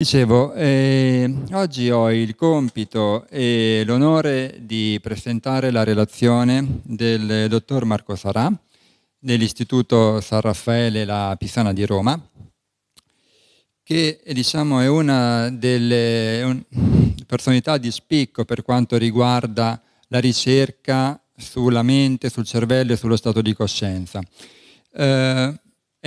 Dicevo, eh, oggi ho il compito e l'onore di presentare la relazione del dottor Marco Sarà dell'Istituto San Raffaele La Pisana di Roma, che diciamo, è una delle un, personalità di spicco per quanto riguarda la ricerca sulla mente, sul cervello e sullo stato di coscienza. Eh,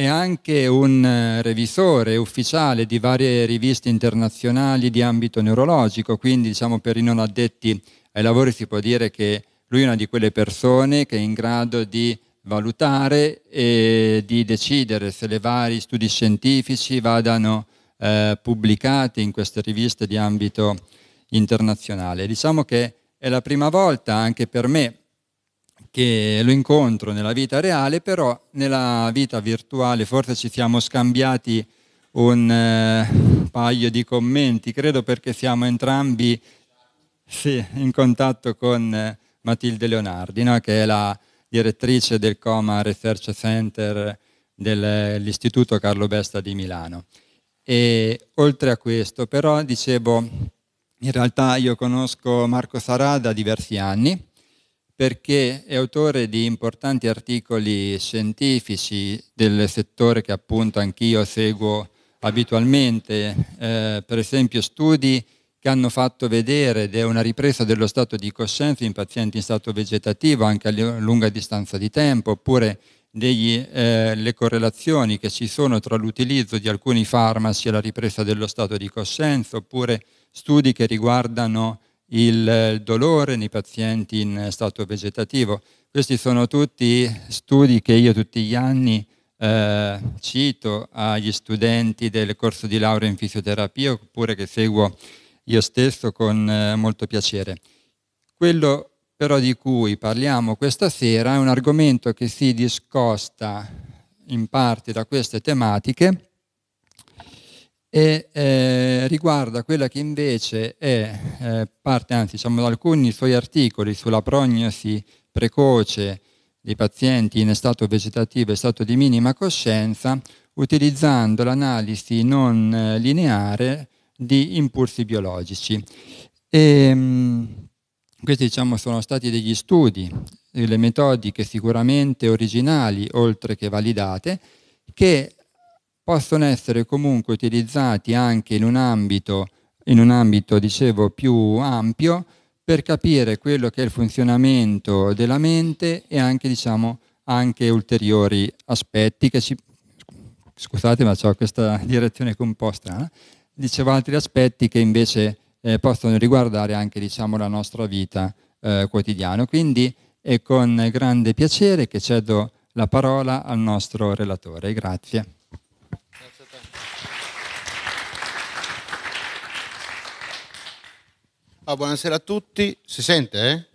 è anche un eh, revisore ufficiale di varie riviste internazionali di ambito neurologico, quindi diciamo per i non addetti ai lavori si può dire che lui è una di quelle persone che è in grado di valutare e di decidere se le vari studi scientifici vadano eh, pubblicati in queste riviste di ambito internazionale. Diciamo che è la prima volta anche per me che lo incontro nella vita reale, però nella vita virtuale forse ci siamo scambiati un eh, paio di commenti, credo perché siamo entrambi sì, in contatto con eh, Matilde Leonardi, no? che è la direttrice del Coma Research Center dell'Istituto Carlo Besta di Milano. E oltre a questo, però, dicevo, in realtà io conosco Marco Sarà da diversi anni, perché è autore di importanti articoli scientifici del settore che appunto anch'io seguo abitualmente, eh, per esempio studi che hanno fatto vedere, ed è una ripresa dello stato di coscienza in pazienti in stato vegetativo anche a lunga distanza di tempo, oppure degli, eh, le correlazioni che ci sono tra l'utilizzo di alcuni farmaci e la ripresa dello stato di coscienza, oppure studi che riguardano il dolore nei pazienti in stato vegetativo. Questi sono tutti studi che io tutti gli anni eh, cito agli studenti del corso di laurea in fisioterapia oppure che seguo io stesso con eh, molto piacere. Quello però di cui parliamo questa sera è un argomento che si discosta in parte da queste tematiche e eh, riguarda quella che invece è eh, parte, anzi diciamo da alcuni suoi articoli sulla prognosi precoce dei pazienti in stato vegetativo e stato di minima coscienza, utilizzando l'analisi non eh, lineare di impulsi biologici. E, ehm, questi diciamo, sono stati degli studi, delle metodiche sicuramente originali, oltre che validate, che possono essere comunque utilizzati anche in un ambito, in un ambito dicevo, più ampio per capire quello che è il funzionamento della mente e anche, diciamo, anche ulteriori aspetti che ci... Scusate ma ho questa direzione un po' strana. Eh? Dicevo altri aspetti che invece eh, possono riguardare anche diciamo, la nostra vita eh, quotidiana. Quindi è con grande piacere che cedo la parola al nostro relatore. Grazie. Ah, buonasera a tutti, si sente? Eh?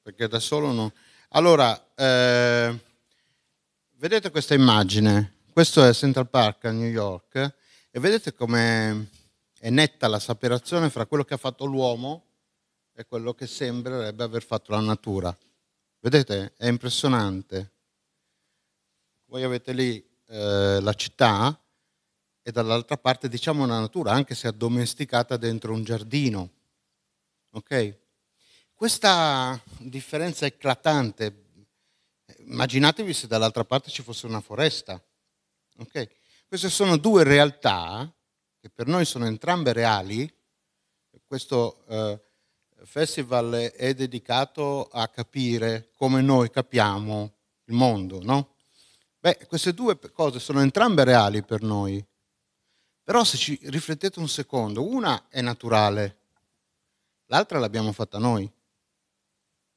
Perché da solo no. Allora, eh, vedete questa immagine? Questo è Central Park a New York eh? e vedete come è netta la separazione fra quello che ha fatto l'uomo e quello che sembrerebbe aver fatto la natura. Vedete? È impressionante. Voi avete lì eh, la città e dall'altra parte diciamo la natura, anche se addomesticata dentro un giardino Okay? Questa differenza eclatante, immaginatevi se dall'altra parte ci fosse una foresta. Okay? Queste sono due realtà che per noi sono entrambe reali. Questo eh, festival è dedicato a capire come noi capiamo il mondo, no? Beh, queste due cose sono entrambe reali per noi. Però se ci riflettete un secondo, una è naturale, l'altra l'abbiamo fatta noi.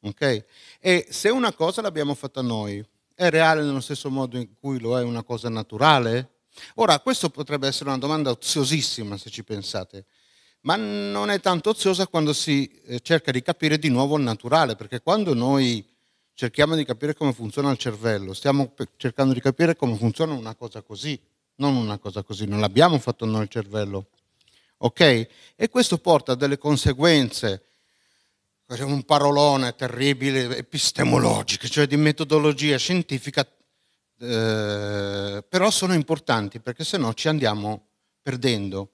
Ok? E se una cosa l'abbiamo fatta noi, è reale nello stesso modo in cui lo è una cosa naturale? Ora, questa potrebbe essere una domanda oziosissima se ci pensate, ma non è tanto oziosa quando si eh, cerca di capire di nuovo il naturale, perché quando noi cerchiamo di capire come funziona il cervello, stiamo cercando di capire come funziona una cosa così, non una cosa così, non l'abbiamo fatto noi il cervello. Okay? E questo porta a delle conseguenze, cioè un parolone terribile, epistemologiche, cioè di metodologia scientifica, eh, però sono importanti perché sennò ci andiamo perdendo.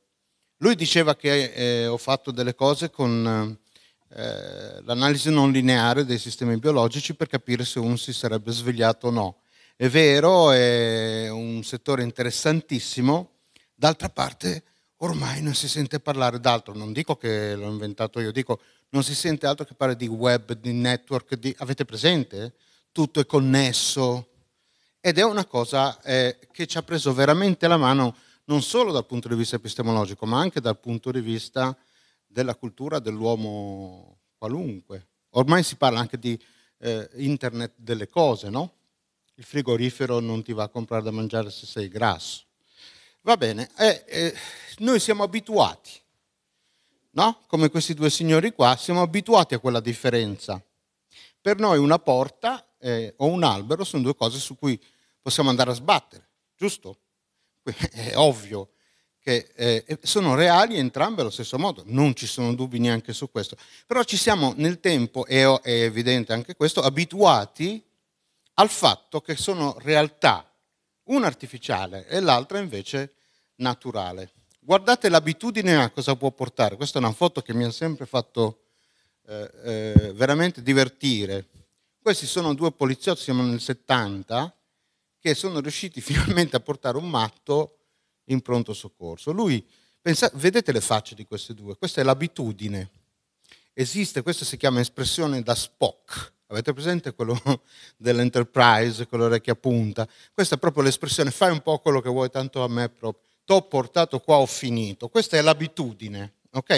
Lui diceva che eh, ho fatto delle cose con eh, l'analisi non lineare dei sistemi biologici per capire se uno si sarebbe svegliato o no. È vero, è un settore interessantissimo, d'altra parte ormai non si sente parlare d'altro, non dico che l'ho inventato io, dico non si sente altro che parlare di web, di network, di... avete presente? Tutto è connesso ed è una cosa eh, che ci ha preso veramente la mano non solo dal punto di vista epistemologico ma anche dal punto di vista della cultura dell'uomo qualunque. Ormai si parla anche di eh, internet delle cose, no? Il frigorifero non ti va a comprare da mangiare se sei grasso Va bene, eh, eh, noi siamo abituati, no? Come questi due signori qua, siamo abituati a quella differenza. Per noi una porta eh, o un albero sono due cose su cui possiamo andare a sbattere, giusto? È ovvio che eh, sono reali entrambe allo stesso modo, non ci sono dubbi neanche su questo. Però ci siamo nel tempo, e è evidente anche questo, abituati al fatto che sono realtà, una artificiale e l'altra invece naturale. Guardate l'abitudine a cosa può portare. Questa è una foto che mi ha sempre fatto eh, eh, veramente divertire. Questi sono due poliziotti, siamo nel 70, che sono riusciti finalmente a portare un matto in pronto soccorso. Lui, pensa, vedete le facce di questi due, questa è l'abitudine. Esiste, questa si chiama espressione da Spock. Avete presente quello dell'Enterprise, con l'orecchia punta? Questa è proprio l'espressione, fai un po' quello che vuoi, tanto a me proprio t'ho portato qua, ho finito. Questa è l'abitudine, ok?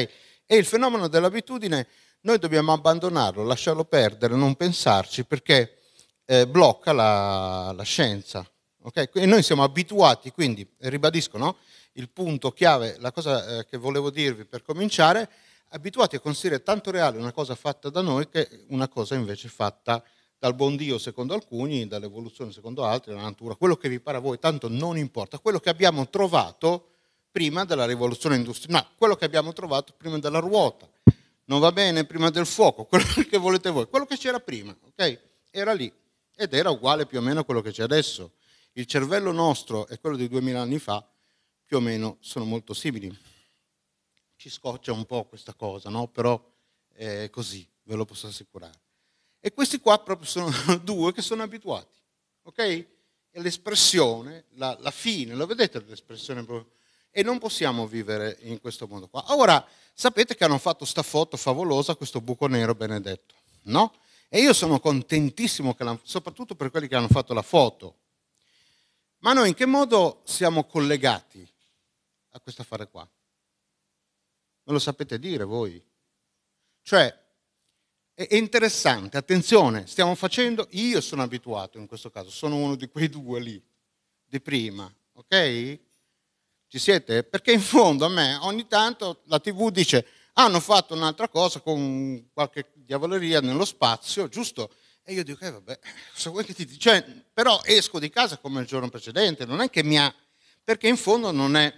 E il fenomeno dell'abitudine noi dobbiamo abbandonarlo, lasciarlo perdere, non pensarci, perché eh, blocca la, la scienza. Okay? E noi siamo abituati, quindi, ribadisco, no? il punto chiave, la cosa eh, che volevo dirvi per cominciare, abituati a considerare tanto reale una cosa fatta da noi che una cosa invece fatta da noi dal buon Dio secondo alcuni, dall'evoluzione secondo altri, dalla natura, quello che vi pare a voi, tanto non importa, quello che abbiamo trovato prima della rivoluzione industriale, no, quello che abbiamo trovato prima della ruota, non va bene prima del fuoco, quello che volete voi, quello che c'era prima, ok? Era lì ed era uguale più o meno a quello che c'è adesso. Il cervello nostro e quello di duemila anni fa più o meno sono molto simili. Ci scoccia un po' questa cosa, no? Però è così, ve lo posso assicurare. E questi qua proprio sono due che sono abituati. Ok? E l'espressione, la, la fine, lo vedete l'espressione E non possiamo vivere in questo modo qua. Ora, sapete che hanno fatto sta foto favolosa, questo buco nero benedetto, no? E io sono contentissimo, soprattutto per quelli che hanno fatto la foto. Ma noi in che modo siamo collegati a questo affare qua? Non lo sapete dire voi? Cioè, è interessante, attenzione, stiamo facendo, io sono abituato in questo caso, sono uno di quei due lì, di prima, ok? Ci siete? Perché in fondo a me ogni tanto la tv dice hanno fatto un'altra cosa con qualche diavoleria nello spazio, giusto? E io dico, eh, vabbè, cosa vuoi che ti dice? Cioè, però esco di casa come il giorno precedente, non è che mi ha... perché in fondo non è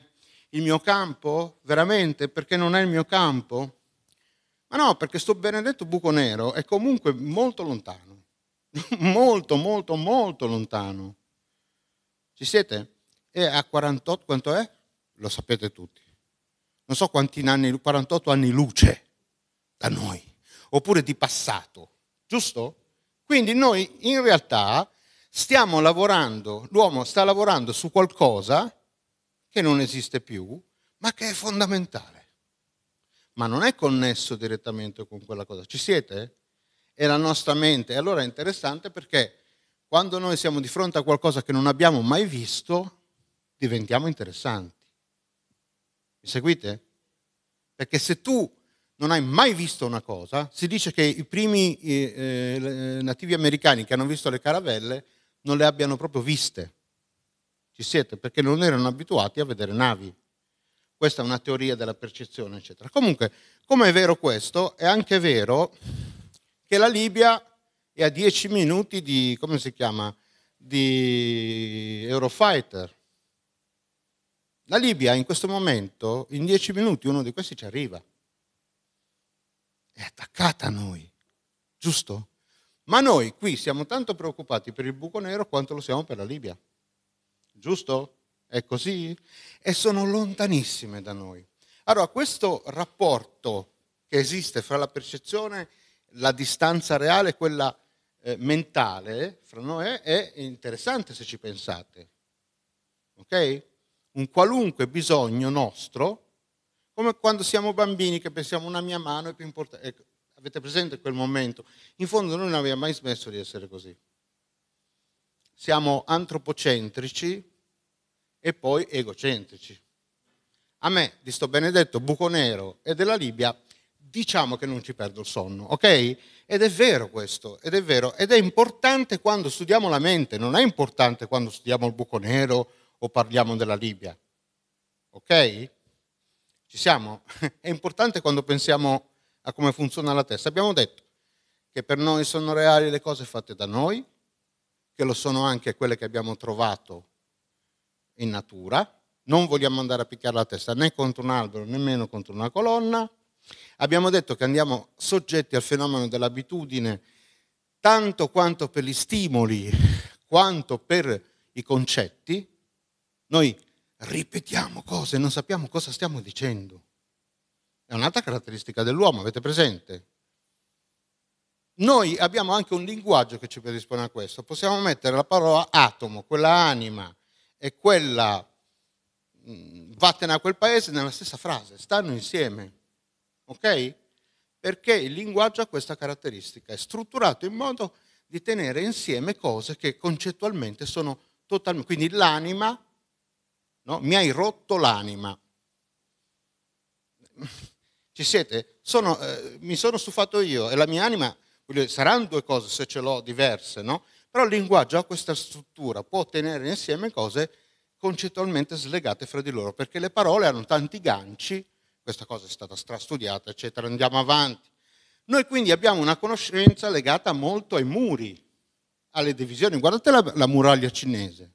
il mio campo, veramente, perché non è il mio campo. Ma no, perché sto benedetto buco nero è comunque molto lontano, molto, molto, molto lontano. Ci siete? E a 48, quanto è? Lo sapete tutti. Non so quanti anni, 48 anni luce da noi, oppure di passato, giusto? Quindi noi in realtà stiamo lavorando, l'uomo sta lavorando su qualcosa che non esiste più, ma che è fondamentale ma non è connesso direttamente con quella cosa. Ci siete? È la nostra mente. E allora è interessante perché quando noi siamo di fronte a qualcosa che non abbiamo mai visto, diventiamo interessanti. Mi seguite? Perché se tu non hai mai visto una cosa, si dice che i primi eh, eh, eh nativi americani che hanno visto le caravelle non le abbiano proprio viste. Ci siete? Perché non erano abituati a vedere navi. Questa è una teoria della percezione, eccetera. Comunque, come è vero questo, è anche vero che la Libia è a 10 minuti di, come si chiama, di Eurofighter. La Libia in questo momento, in 10 minuti, uno di questi ci arriva. È attaccata a noi, giusto? Ma noi qui siamo tanto preoccupati per il buco nero quanto lo siamo per la Libia. Giusto? È così? E sono lontanissime da noi. Allora, questo rapporto che esiste fra la percezione, la distanza reale e quella eh, mentale fra noi è interessante se ci pensate. Ok? Un qualunque bisogno nostro, come quando siamo bambini che pensiamo una mia mano è più importante. Ecco, avete presente quel momento? In fondo noi non abbiamo mai smesso di essere così. Siamo antropocentrici e poi egocentrici. A me di sto benedetto buco nero e della Libia diciamo che non ci perdo il sonno, ok? Ed è vero questo, ed è vero, ed è importante quando studiamo la mente, non è importante quando studiamo il buco nero o parliamo della Libia, ok? Ci siamo? È importante quando pensiamo a come funziona la testa. Abbiamo detto che per noi sono reali le cose fatte da noi, che lo sono anche quelle che abbiamo trovato in natura, non vogliamo andare a picchiare la testa né contro un albero, nemmeno contro una colonna. Abbiamo detto che andiamo soggetti al fenomeno dell'abitudine tanto quanto per gli stimoli, quanto per i concetti. Noi ripetiamo cose, non sappiamo cosa stiamo dicendo. È un'altra caratteristica dell'uomo, avete presente? Noi abbiamo anche un linguaggio che ci predispone a questo. Possiamo mettere la parola atomo, quella anima e quella mm, vattene a quel paese nella stessa frase, stanno insieme. Ok? Perché il linguaggio ha questa caratteristica, è strutturato in modo di tenere insieme cose che concettualmente sono totalmente... Quindi l'anima, no? mi hai rotto l'anima. Ci siete? Sono, eh, mi sono stufato io e la mia anima, saranno due cose se ce l'ho diverse, no? Però il linguaggio ha questa struttura, può tenere insieme cose concettualmente slegate fra di loro, perché le parole hanno tanti ganci, questa cosa è stata strastudiata, eccetera, andiamo avanti. Noi quindi abbiamo una conoscenza legata molto ai muri, alle divisioni. Guardate la, la muraglia cinese.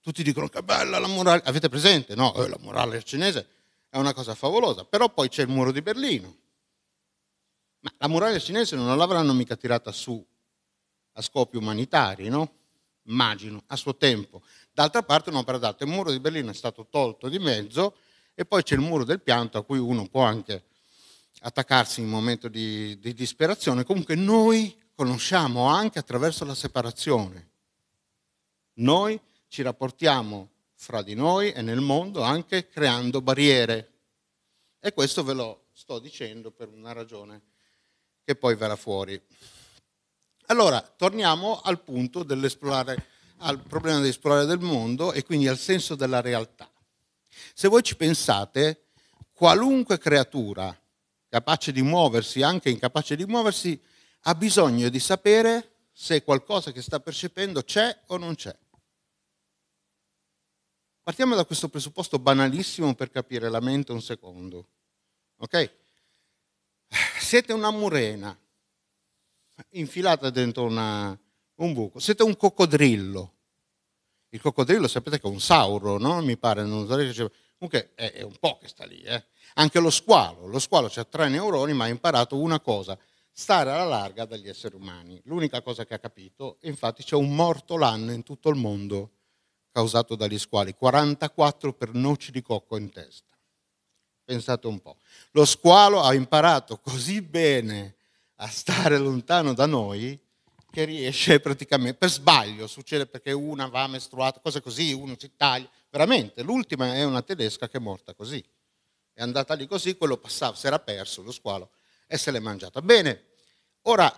Tutti dicono che bella la muraglia. Avete presente? No, eh, la muraglia cinese è una cosa favolosa. Però poi c'è il muro di Berlino. Ma la muraglia cinese non l'avranno mica tirata su a scopi umanitari, no? Immagino, a suo tempo. D'altra parte un'opera d'arte. Il muro di Berlino è stato tolto di mezzo e poi c'è il muro del pianto a cui uno può anche attaccarsi in un momento di, di disperazione. Comunque noi conosciamo anche attraverso la separazione. Noi ci rapportiamo fra di noi e nel mondo anche creando barriere. E questo ve lo sto dicendo per una ragione che poi verrà fuori. Allora, torniamo al punto dell'esplorare, al problema dell'esplorare del mondo e quindi al senso della realtà. Se voi ci pensate, qualunque creatura capace di muoversi, anche incapace di muoversi, ha bisogno di sapere se qualcosa che sta percependo c'è o non c'è. Partiamo da questo presupposto banalissimo per capire la mente un secondo. Ok? Siete una murena, infilata dentro una, un buco. Siete un coccodrillo. Il coccodrillo sapete che è un sauro, no? Mi pare, non so, comunque è, è, un po' che sta lì. Eh? Anche lo squalo, lo squalo ha tre neuroni ma ha imparato una cosa, stare alla larga dagli esseri umani. L'unica cosa che ha capito, infatti c'è un morto l'anno in tutto il mondo causato dagli squali, 44 per noci di cocco in testa. Pensate un po'. Lo squalo ha imparato così bene a stare lontano da noi che riesce praticamente, per sbaglio, succede perché una va mestruata, cose così, uno si taglia, veramente, l'ultima è una tedesca che è morta così, è andata lì così, quello passava, si era perso lo squalo e se l'è mangiata. Bene, ora,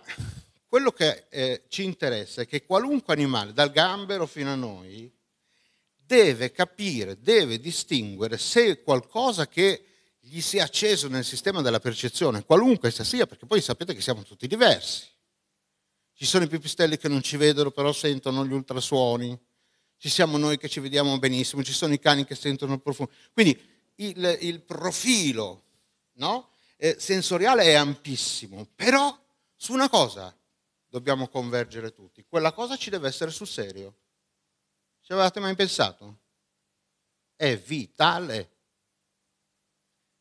quello che eh, ci interessa è che qualunque animale, dal gambero fino a noi, deve capire, deve distinguere se qualcosa che gli si è acceso nel sistema della percezione, qualunque essa sia, perché poi sapete che siamo tutti diversi. Ci sono i pipistrelli che non ci vedono, però sentono gli ultrasuoni. Ci siamo noi che ci vediamo benissimo, ci sono i cani che sentono il profumo. Quindi il, il profilo no? eh, sensoriale è ampissimo, però su una cosa dobbiamo convergere tutti. Quella cosa ci deve essere sul serio. Ci avevate mai pensato? È vitale.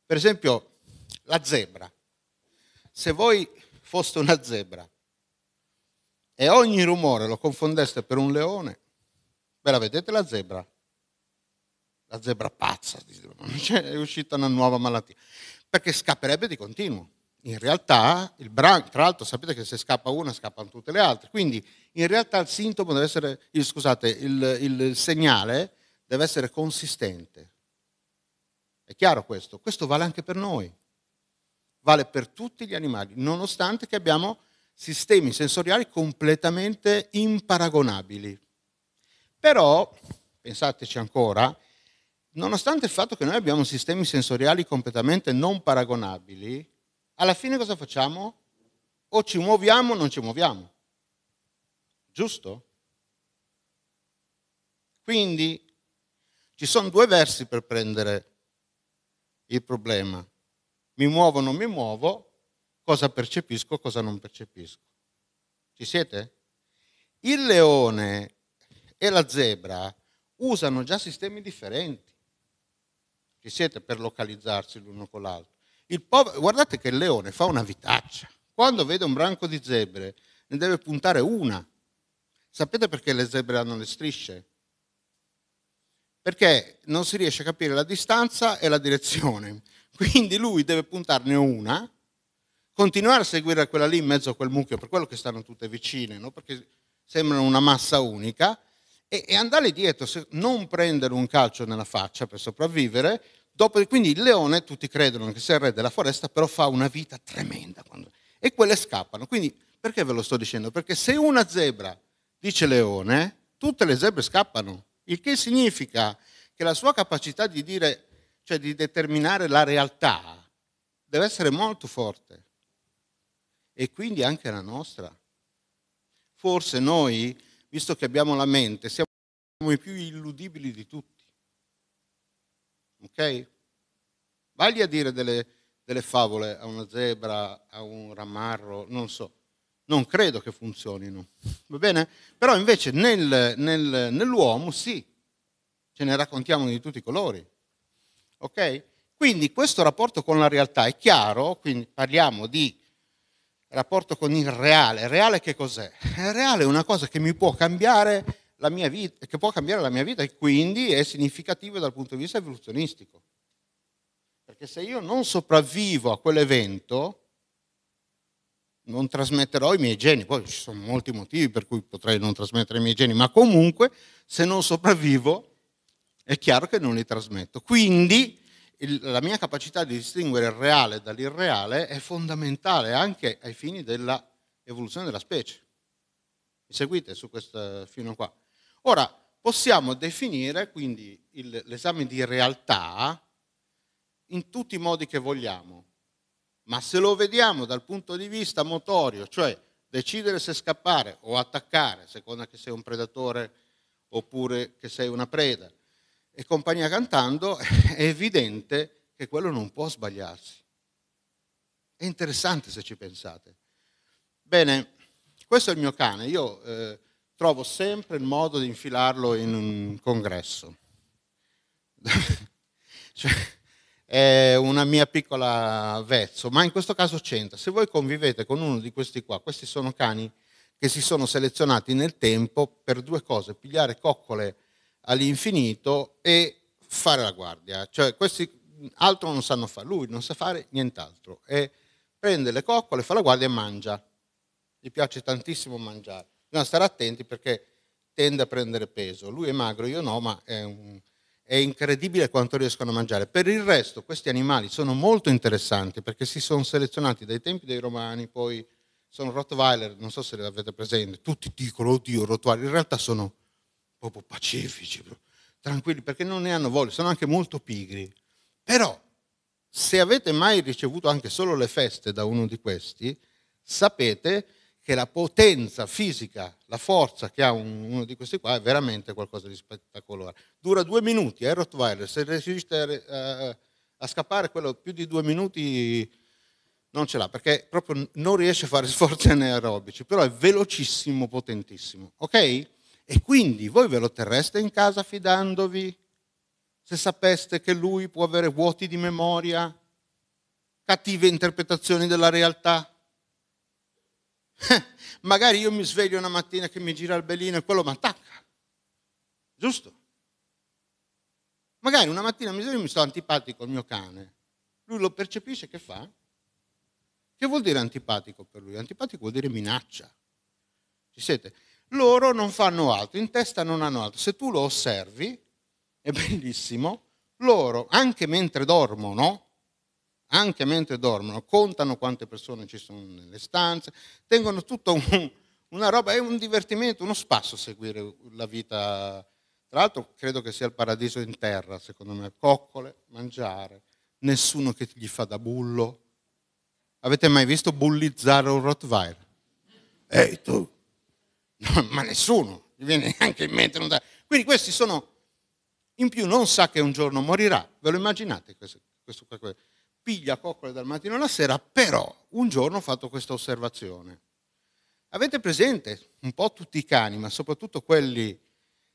Per esempio, la zebra. Se voi foste una zebra e ogni rumore lo confondeste per un leone, ve la vedete la zebra? La zebra pazza, è uscita una nuova malattia, perché scapperebbe di continuo. In realtà, il branco, tra l'altro sapete che se scappa una scappano tutte le altre, quindi in realtà il sintomo deve essere, il, scusate, il, il segnale deve essere consistente, è chiaro questo? Questo vale anche per noi, vale per tutti gli animali, nonostante che abbiamo sistemi sensoriali completamente imparagonabili. Però, pensateci ancora, nonostante il fatto che noi abbiamo sistemi sensoriali completamente non paragonabili, alla fine cosa facciamo? O ci muoviamo o non ci muoviamo. Giusto? Quindi ci sono due versi per prendere il problema. Mi muovo, o non mi muovo, cosa percepisco, cosa non percepisco. Ci siete? Il leone e la zebra usano già sistemi differenti. Ci siete per localizzarsi l'uno con l'altro. Povero, guardate che il leone fa una vitaccia. Quando vede un branco di zebre, ne deve puntare una. Sapete perché le zebre hanno le strisce? perché non si riesce a capire la distanza e la direzione. Quindi lui deve puntarne una, continuare a seguire quella lì in mezzo a quel mucchio, per quello che stanno tutte vicine, no? perché sembrano una massa unica, e, e andare dietro, non prendere un calcio nella faccia per sopravvivere. Dopo, quindi il leone, tutti credono che sia il re della foresta, però fa una vita tremenda. Quando, e quelle scappano. Quindi perché ve lo sto dicendo? Perché se una zebra dice leone, tutte le zebre scappano. Il che significa che la sua capacità di dire, cioè di determinare la realtà, deve essere molto forte. E quindi anche la nostra. Forse noi, visto che abbiamo la mente, siamo i più illudibili di tutti. Ok? Vagli a dire delle, delle favole a una zebra, a un ramarro, non so non credo che funzionino. Va bene? Però invece nel, nel, nell'uomo sì, ce ne raccontiamo di tutti i colori. Ok? Quindi questo rapporto con la realtà è chiaro, quindi parliamo di rapporto con il reale. Il Reale che cos'è? Il reale è una cosa che mi può cambiare la mia vita, che può cambiare la mia vita e quindi è significativo dal punto di vista evoluzionistico. Perché se io non sopravvivo a quell'evento, non trasmetterò i miei geni, poi ci sono molti motivi per cui potrei non trasmettere i miei geni, ma comunque se non sopravvivo è chiaro che non li trasmetto. Quindi il, la mia capacità di distinguere il reale dall'irreale è fondamentale anche ai fini dell'evoluzione della specie. Mi seguite su questo fino qua? Ora, possiamo definire quindi il, l'esame di realtà in tutti i modi che vogliamo ma se lo vediamo dal punto di vista motorio, cioè decidere se scappare o attaccare, secondo che sei un predatore oppure che sei una preda, e compagnia cantando, è evidente che quello non può sbagliarsi. È interessante se ci pensate. Bene, questo è il mio cane, io eh, trovo sempre il modo di infilarlo in un congresso. cioè, è una mia piccola vezzo, ma in questo caso c'entra. Se voi convivete con uno di questi qua, questi sono cani che si sono selezionati nel tempo per due cose, pigliare coccole all'infinito e fare la guardia. Cioè questi altro non sanno fare, lui non sa fare nient'altro. E prende le coccole, fa la guardia e mangia. Gli piace tantissimo mangiare. Bisogna stare attenti perché tende a prendere peso. Lui è magro, io no, ma è un è incredibile quanto riescono a mangiare. Per il resto questi animali sono molto interessanti perché si sono selezionati dai tempi dei romani, poi sono Rottweiler, non so se li avete presente, tutti dicono oddio Rottweiler, in realtà sono proprio pacifici, tranquilli, perché non ne hanno voglia, sono anche molto pigri. Però se avete mai ricevuto anche solo le feste da uno di questi, sapete che la potenza fisica, la forza che ha un, uno di questi qua è veramente qualcosa di spettacolare. Dura due minuti, eh, Rottweiler, se resiste a, a, a scappare quello più di due minuti non ce l'ha, perché proprio non riesce a fare sforzi anaerobici, però è velocissimo, potentissimo, ok? E quindi voi ve lo terreste in casa fidandovi? Se sapeste che lui può avere vuoti di memoria, cattive interpretazioni della realtà? Eh, magari io mi sveglio una mattina che mi gira il belino e quello mi attacca. Giusto? Magari una mattina mi sveglio e mi sto antipatico al mio cane. Lui lo percepisce che fa? Che vuol dire antipatico per lui? Antipatico vuol dire minaccia. Ci siete? Loro non fanno altro, in testa non hanno altro. Se tu lo osservi, è bellissimo, loro, anche mentre dormono, anche mentre dormono, contano quante persone ci sono nelle stanze, tengono tutto un, una roba, è un divertimento, uno spasso seguire la vita. Tra l'altro credo che sia il paradiso in terra, secondo me, coccole, mangiare, nessuno che gli fa da bullo. Avete mai visto bullizzare un Rottweiler? Ehi tu! No, ma nessuno, gli viene neanche in mente. Da... Quindi questi sono, in più non sa che un giorno morirà, ve lo immaginate questo, questo, questo piglia coccole dal mattino alla sera, però un giorno ho fatto questa osservazione. Avete presente un po' tutti i cani, ma soprattutto quelli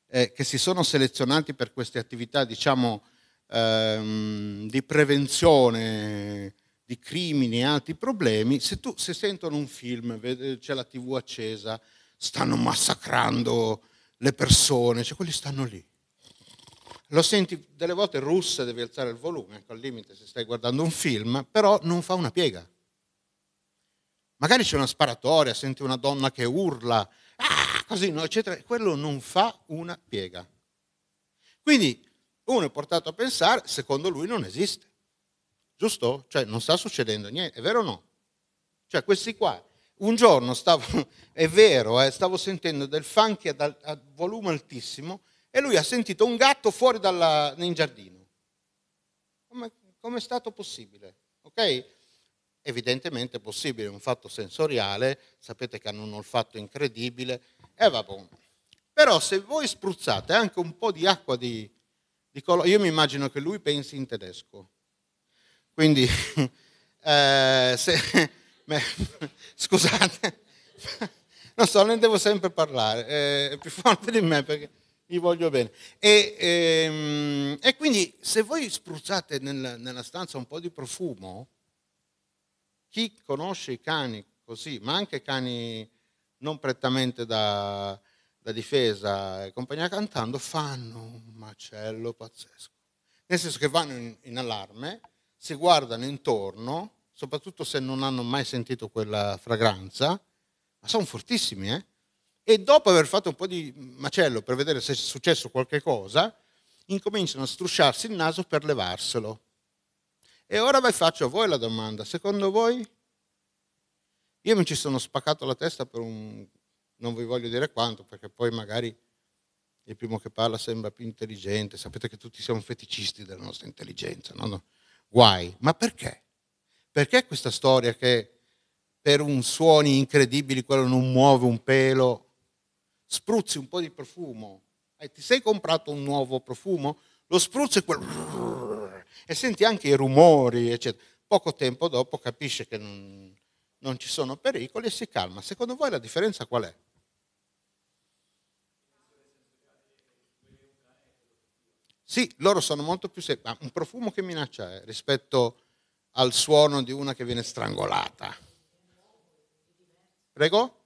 eh, che si sono selezionati per queste attività, diciamo, ehm, di prevenzione di crimini e altri problemi, se, tu, se sentono un film, c'è la tv accesa, stanno massacrando le persone, cioè quelli stanno lì. Lo senti delle volte russa, devi alzare il volume, ecco, al limite se stai guardando un film, però non fa una piega. Magari c'è una sparatoria, senti una donna che urla, ah, così, no, eccetera. Quello non fa una piega. Quindi uno è portato a pensare, secondo lui non esiste. Giusto? Cioè non sta succedendo niente, è vero o no? Cioè questi qua, un giorno stavo, è vero, eh, stavo sentendo del funky a volume altissimo, e lui ha sentito un gatto fuori dalla, in giardino. Come, come è stato possibile? Ok? Evidentemente è possibile, è un fatto sensoriale, sapete che hanno un olfatto incredibile, e eh, vabbè. Però se voi spruzzate anche un po' di acqua di, di colore, io mi immagino che lui pensi in tedesco. Quindi, eh, se, beh, scusate, non so, ne devo sempre parlare, eh, è più forte di me perché gli voglio bene. E, e, ehm, e quindi se voi spruzzate nella, nella stanza un po' di profumo, chi conosce i cani così, ma anche cani non prettamente da, da difesa e compagnia cantando, fanno un macello pazzesco. Nel senso che vanno in, in allarme, si guardano intorno, soprattutto se non hanno mai sentito quella fragranza, ma sono fortissimi, eh? e dopo aver fatto un po' di macello per vedere se è successo qualche cosa, incominciano a strusciarsi il naso per levarselo. E ora vi faccio a voi la domanda, secondo voi? Io mi ci sono spaccato la testa per un... non vi voglio dire quanto, perché poi magari il primo che parla sembra più intelligente, sapete che tutti siamo feticisti della nostra intelligenza, no? no. Guai, ma perché? Perché questa storia che per un suoni incredibili quello non muove un pelo spruzzi un po' di profumo e eh, ti sei comprato un nuovo profumo, lo spruzzi e quel... e senti anche i rumori, eccetera. Poco tempo dopo capisce che non, non ci sono pericoli e si calma. Secondo voi la differenza qual è? Sì, loro sono molto più semplici, ma un profumo che minaccia è rispetto al suono di una che viene strangolata. Prego?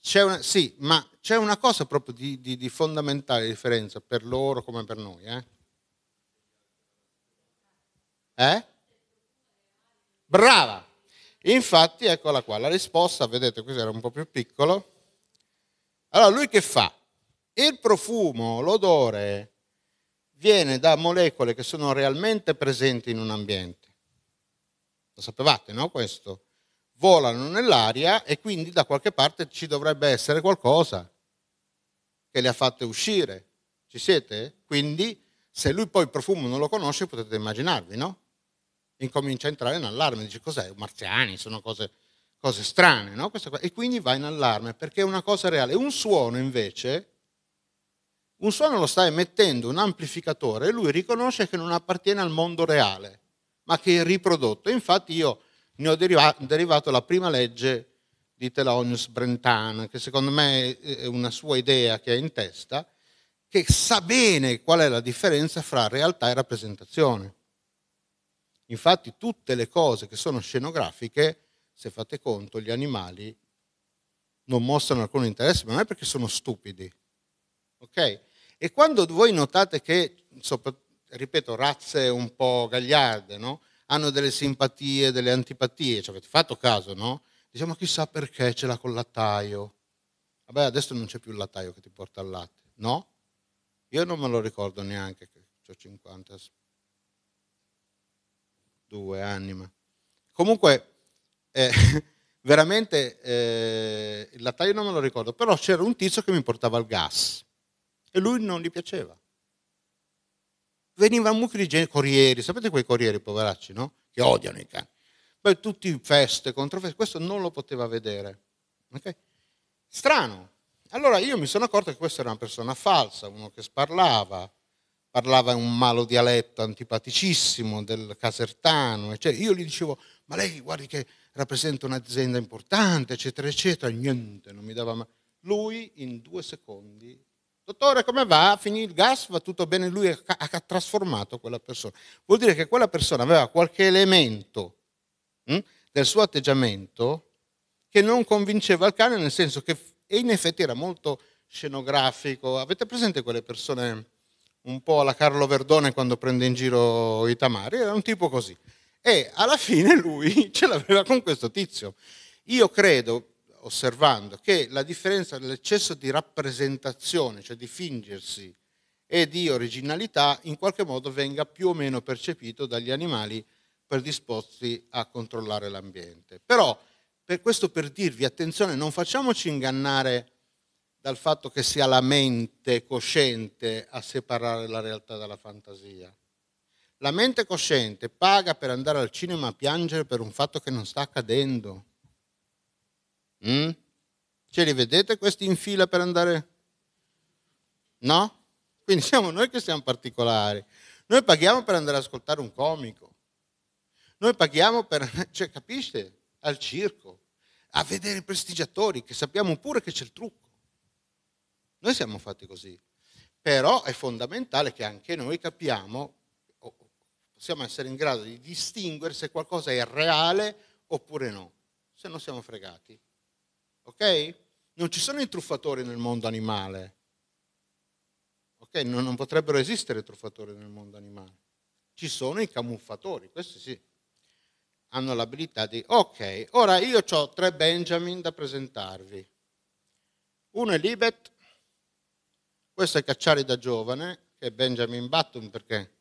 c'è una, sì, ma c'è una cosa proprio di, di, di fondamentale differenza per loro come per noi. Eh? eh? Brava! Infatti, eccola qua, la risposta, vedete, questo era un po' più piccolo. Allora, lui che fa? Il profumo, l'odore, viene da molecole che sono realmente presenti in un ambiente. Lo sapevate, no? Questo? volano nell'aria e quindi da qualche parte ci dovrebbe essere qualcosa che le ha fatte uscire. Ci siete? Quindi se lui poi il profumo non lo conosce potete immaginarvi, no? Incomincia a entrare in allarme, dice cos'è? Marziani, sono cose, cose strane, no? E quindi va in allarme perché è una cosa reale. Un suono invece, un suono lo sta emettendo un amplificatore e lui riconosce che non appartiene al mondo reale, ma che è riprodotto. Infatti io ne ho derivato la prima legge di Thelonious Brentana, che secondo me è una sua idea che ha in testa, che sa bene qual è la differenza fra realtà e rappresentazione. Infatti tutte le cose che sono scenografiche, se fate conto, gli animali non mostrano alcun interesse, ma non è perché sono stupidi. Okay? E quando voi notate che, ripeto, razze un po' gagliarde, no? hanno delle simpatie, delle antipatie, ci avete fatto caso, no? Diciamo chissà perché ce l'ha col lattaio. Vabbè, adesso non c'è più il lattaio che ti porta al latte, no? Io non me lo ricordo neanche, che ho 52 anni. Ma... Comunque, eh, veramente eh, il lattaio non me lo ricordo, però c'era un tizio che mi portava il gas e lui non gli piaceva veniva un mucchio di gente, corrieri, sapete quei corrieri poveracci, no? Che odiano i cani. Poi tutti feste, controfeste, questo non lo poteva vedere. Okay? Strano. Allora io mi sono accorto che questa era una persona falsa, uno che sparlava, parlava in un malo dialetto antipaticissimo del casertano, eccetera. Io gli dicevo, ma lei guardi che rappresenta un'azienda importante, eccetera, eccetera, niente, non mi dava mai. Lui in due secondi Dottore, come va? Finì il gas, va tutto bene, lui ha, ha trasformato quella persona. Vuol dire che quella persona aveva qualche elemento hm, del suo atteggiamento che non convinceva il cane, nel senso che in effetti era molto scenografico. Avete presente quelle persone un po' alla Carlo Verdone quando prende in giro i tamari? Era un tipo così. E alla fine lui ce l'aveva con questo tizio. Io credo, osservando che la differenza dell'eccesso di rappresentazione, cioè di fingersi, e di originalità in qualche modo venga più o meno percepito dagli animali predisposti a controllare l'ambiente. Però per questo per dirvi attenzione, non facciamoci ingannare dal fatto che sia la mente cosciente a separare la realtà dalla fantasia. La mente cosciente paga per andare al cinema a piangere per un fatto che non sta accadendo Mm? Ce cioè, li vedete questi in fila per andare? No? Quindi siamo noi che siamo particolari. Noi paghiamo per andare ad ascoltare un comico. Noi paghiamo per, cioè, capisci, Al circo, a vedere i prestigiatori, che sappiamo pure che c'è il trucco. Noi siamo fatti così. Però è fondamentale che anche noi capiamo, possiamo essere in grado di distinguere se qualcosa è reale oppure no, se no siamo fregati ok? Non ci sono i truffatori nel mondo animale, ok? Non, non potrebbero esistere truffatori nel mondo animale. Ci sono i camuffatori, questi sì, hanno l'abilità di, ok, ora io ho tre Benjamin da presentarvi. Uno è Libet, questo è Cacciari da giovane, che è Benjamin Button perché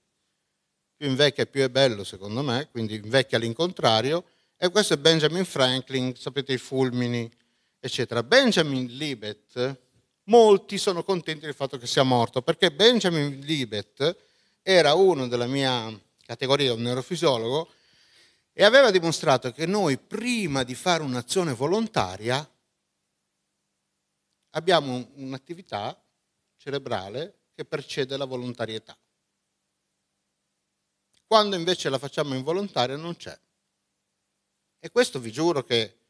più invecchia più è bello secondo me, quindi invecchia all'incontrario, e questo è Benjamin Franklin, sapete i fulmini eccetera. Benjamin Libet, molti sono contenti del fatto che sia morto, perché Benjamin Libet era uno della mia categoria, un neurofisiologo, e aveva dimostrato che noi prima di fare un'azione volontaria abbiamo un'attività cerebrale che precede la volontarietà. Quando invece la facciamo involontaria non c'è. E questo vi giuro che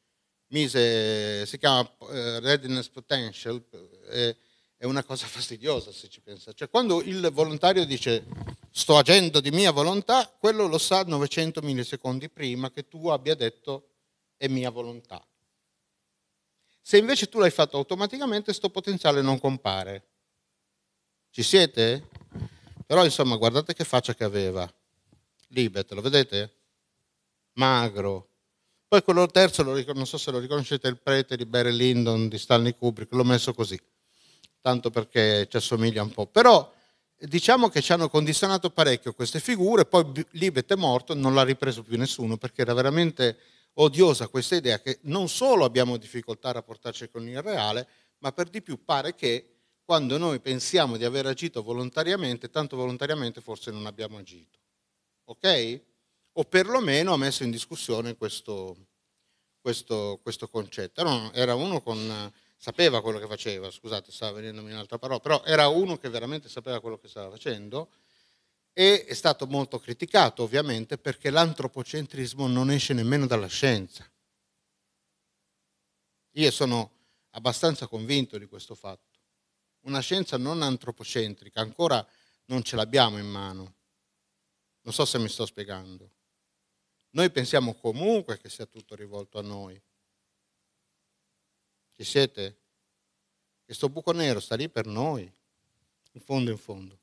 mise, si chiama eh, readiness potential, eh, è una cosa fastidiosa se ci pensa. Cioè quando il volontario dice sto agendo di mia volontà, quello lo sa 900 millisecondi prima che tu abbia detto è mia volontà. Se invece tu l'hai fatto automaticamente, sto potenziale non compare. Ci siete? Però insomma, guardate che faccia che aveva. Libet, lo vedete? Magro, poi quello terzo, non so se lo riconoscete, il prete di Barry Lyndon di Stanley Kubrick, l'ho messo così, tanto perché ci assomiglia un po'. Però diciamo che ci hanno condizionato parecchio queste figure, poi Libet è morto, non l'ha ripreso più nessuno perché era veramente odiosa questa idea che non solo abbiamo difficoltà a rapportarci con il reale, ma per di più pare che quando noi pensiamo di aver agito volontariamente, tanto volontariamente forse non abbiamo agito. Ok? o perlomeno ha messo in discussione questo, questo, questo concetto. Era, era uno con, sapeva quello che faceva, scusate, stava venendomi un'altra parola, però era uno che veramente sapeva quello che stava facendo e è stato molto criticato ovviamente perché l'antropocentrismo non esce nemmeno dalla scienza. Io sono abbastanza convinto di questo fatto. Una scienza non antropocentrica ancora non ce l'abbiamo in mano. Non so se mi sto spiegando. Noi pensiamo comunque che sia tutto rivolto a noi. Ci siete? Questo buco nero sta lì per noi, in fondo in fondo.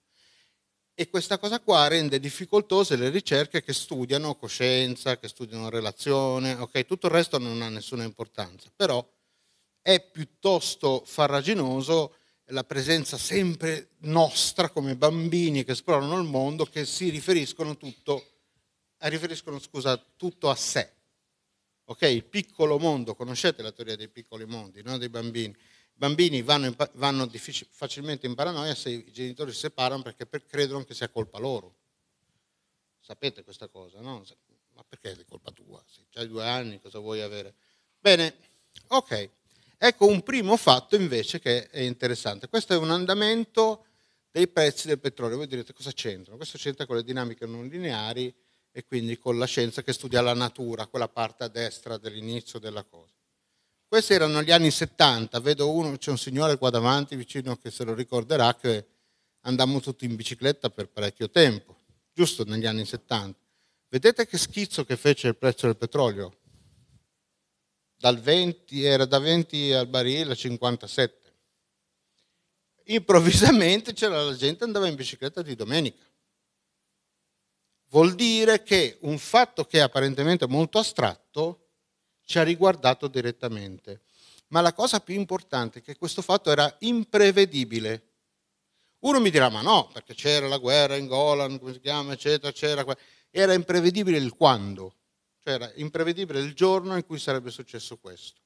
E questa cosa qua rende difficoltose le ricerche che studiano coscienza, che studiano relazione, ok? Tutto il resto non ha nessuna importanza, però è piuttosto farraginoso la presenza sempre nostra come bambini che esplorano il mondo che si riferiscono tutto riferiscono scusa, tutto a sé. Ok? Il piccolo mondo, conoscete la teoria dei piccoli mondi, non dei bambini. I bambini vanno, in, vanno diffic- facilmente in paranoia se i genitori si separano perché per, credono che sia colpa loro. Sapete questa cosa, no? Ma perché è colpa tua? Se hai due anni, cosa vuoi avere? Bene, ok. Ecco un primo fatto invece che è interessante. Questo è un andamento dei prezzi del petrolio. Voi direte cosa c'entrano? Questo c'entra con le dinamiche non lineari e quindi con la scienza che studia la natura, quella parte a destra dell'inizio della cosa. Questi erano gli anni 70, vedo uno, c'è un signore qua davanti vicino che se lo ricorderà che andammo tutti in bicicletta per parecchio tempo, giusto negli anni 70. Vedete che schizzo che fece il prezzo del petrolio? Dal 20, era da 20 al barile a 57. Improvvisamente c'era la gente che andava in bicicletta di domenica Vuol dire che un fatto che è apparentemente molto astratto ci ha riguardato direttamente. Ma la cosa più importante è che questo fatto era imprevedibile. Uno mi dirà, ma no, perché c'era la guerra in Golan, come si chiama, eccetera, c'era. Era imprevedibile il quando, cioè era imprevedibile il giorno in cui sarebbe successo questo.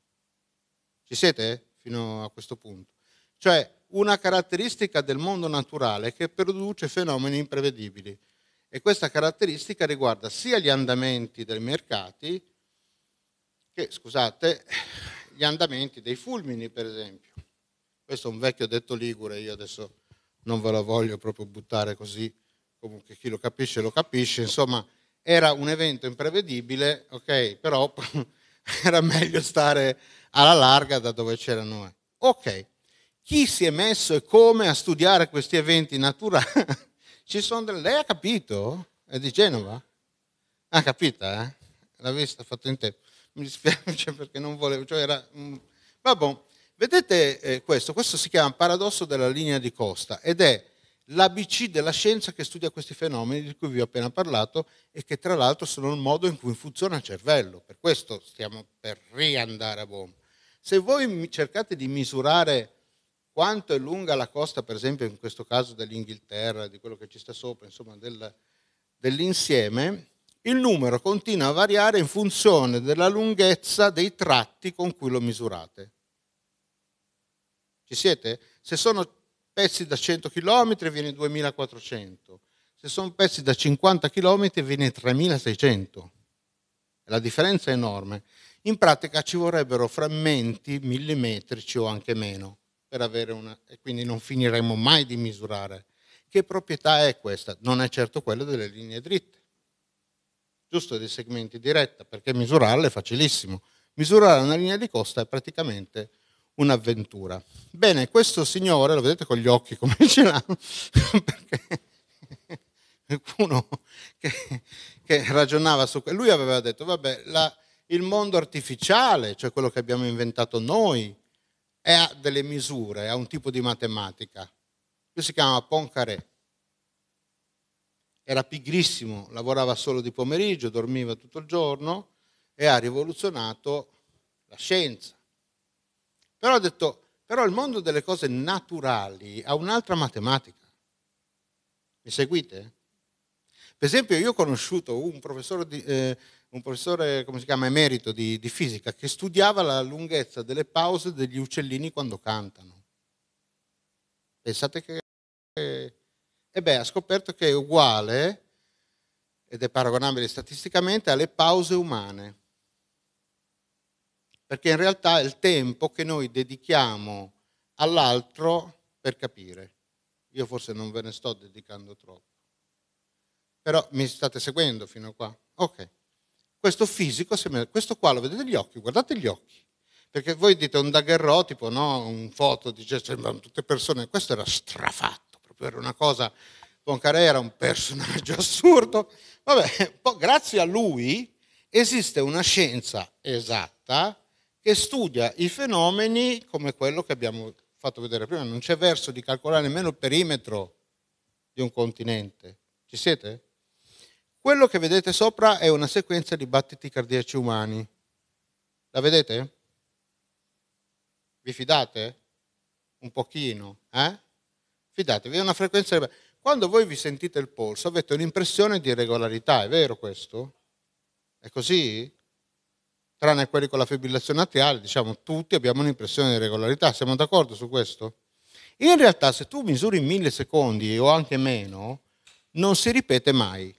Ci siete eh, fino a questo punto? Cioè una caratteristica del mondo naturale che produce fenomeni imprevedibili. E questa caratteristica riguarda sia gli andamenti dei mercati che, scusate, gli andamenti dei fulmini, per esempio. Questo è un vecchio detto ligure, io adesso non ve lo voglio proprio buttare così, comunque chi lo capisce lo capisce, insomma era un evento imprevedibile, ok, però era meglio stare alla larga da dove c'era noi. Ok, chi si è messo e come a studiare questi eventi naturali? Ci sono delle... Lei ha capito? È di Genova? Ha ah, capito, eh? L'ha vista, ha fatto in tempo. Mi dispiace perché non volevo, cioè era... Vabbè, vedete eh, questo, questo si chiama paradosso della linea di costa ed è l'ABC della scienza che studia questi fenomeni di cui vi ho appena parlato e che tra l'altro sono il modo in cui funziona il cervello, per questo stiamo per riandare a bomba. Se voi cercate di misurare quanto è lunga la costa, per esempio in questo caso dell'Inghilterra, di quello che ci sta sopra, insomma del, dell'insieme, il numero continua a variare in funzione della lunghezza dei tratti con cui lo misurate. Ci siete? Se sono pezzi da 100 km viene 2400, se sono pezzi da 50 km viene 3600. La differenza è enorme. In pratica ci vorrebbero frammenti millimetrici o anche meno per avere una, e quindi non finiremo mai di misurare. Che proprietà è questa? Non è certo quella delle linee dritte, giusto dei segmenti diretta, perché misurarle è facilissimo. Misurare una linea di costa è praticamente un'avventura. Bene, questo signore, lo vedete con gli occhi come ce l'ha, perché qualcuno che, che, ragionava su lui aveva detto, vabbè, la, il mondo artificiale, cioè quello che abbiamo inventato noi, e ha delle misure, ha un tipo di matematica. Lui si chiama Poincaré. Era pigrissimo, lavorava solo di pomeriggio, dormiva tutto il giorno e ha rivoluzionato la scienza. Però ha detto, però il mondo delle cose naturali ha un'altra matematica. Mi seguite? Per esempio io ho conosciuto un professore di, eh, un professore, come si chiama, emerito di, di fisica, che studiava la lunghezza delle pause degli uccellini quando cantano. Pensate che... E eh, beh, ha scoperto che è uguale, ed è paragonabile statisticamente, alle pause umane. Perché in realtà è il tempo che noi dedichiamo all'altro per capire. Io forse non ve ne sto dedicando troppo. Però mi state seguendo fino a qua? Ok questo fisico, questo qua lo vedete gli occhi, guardate gli occhi. Perché voi dite un daguerrotipo, no, un foto di sembrano tutte persone, questo era strafatto, proprio era una cosa, Poincaré era un personaggio assurdo. Vabbè, grazie a lui esiste una scienza esatta che studia i fenomeni come quello che abbiamo fatto vedere prima, non c'è verso di calcolare nemmeno il perimetro di un continente. Ci siete? Quello che vedete sopra è una sequenza di battiti cardiaci umani. La vedete? Vi fidate? Un pochino, eh? Fidatevi, è una frequenza... Quando voi vi sentite il polso avete un'impressione di irregolarità, è vero questo? È così? Tranne quelli con la fibrillazione atriale, diciamo tutti abbiamo un'impressione di irregolarità, siamo d'accordo su questo? In realtà se tu misuri mille secondi o anche meno, non si ripete mai.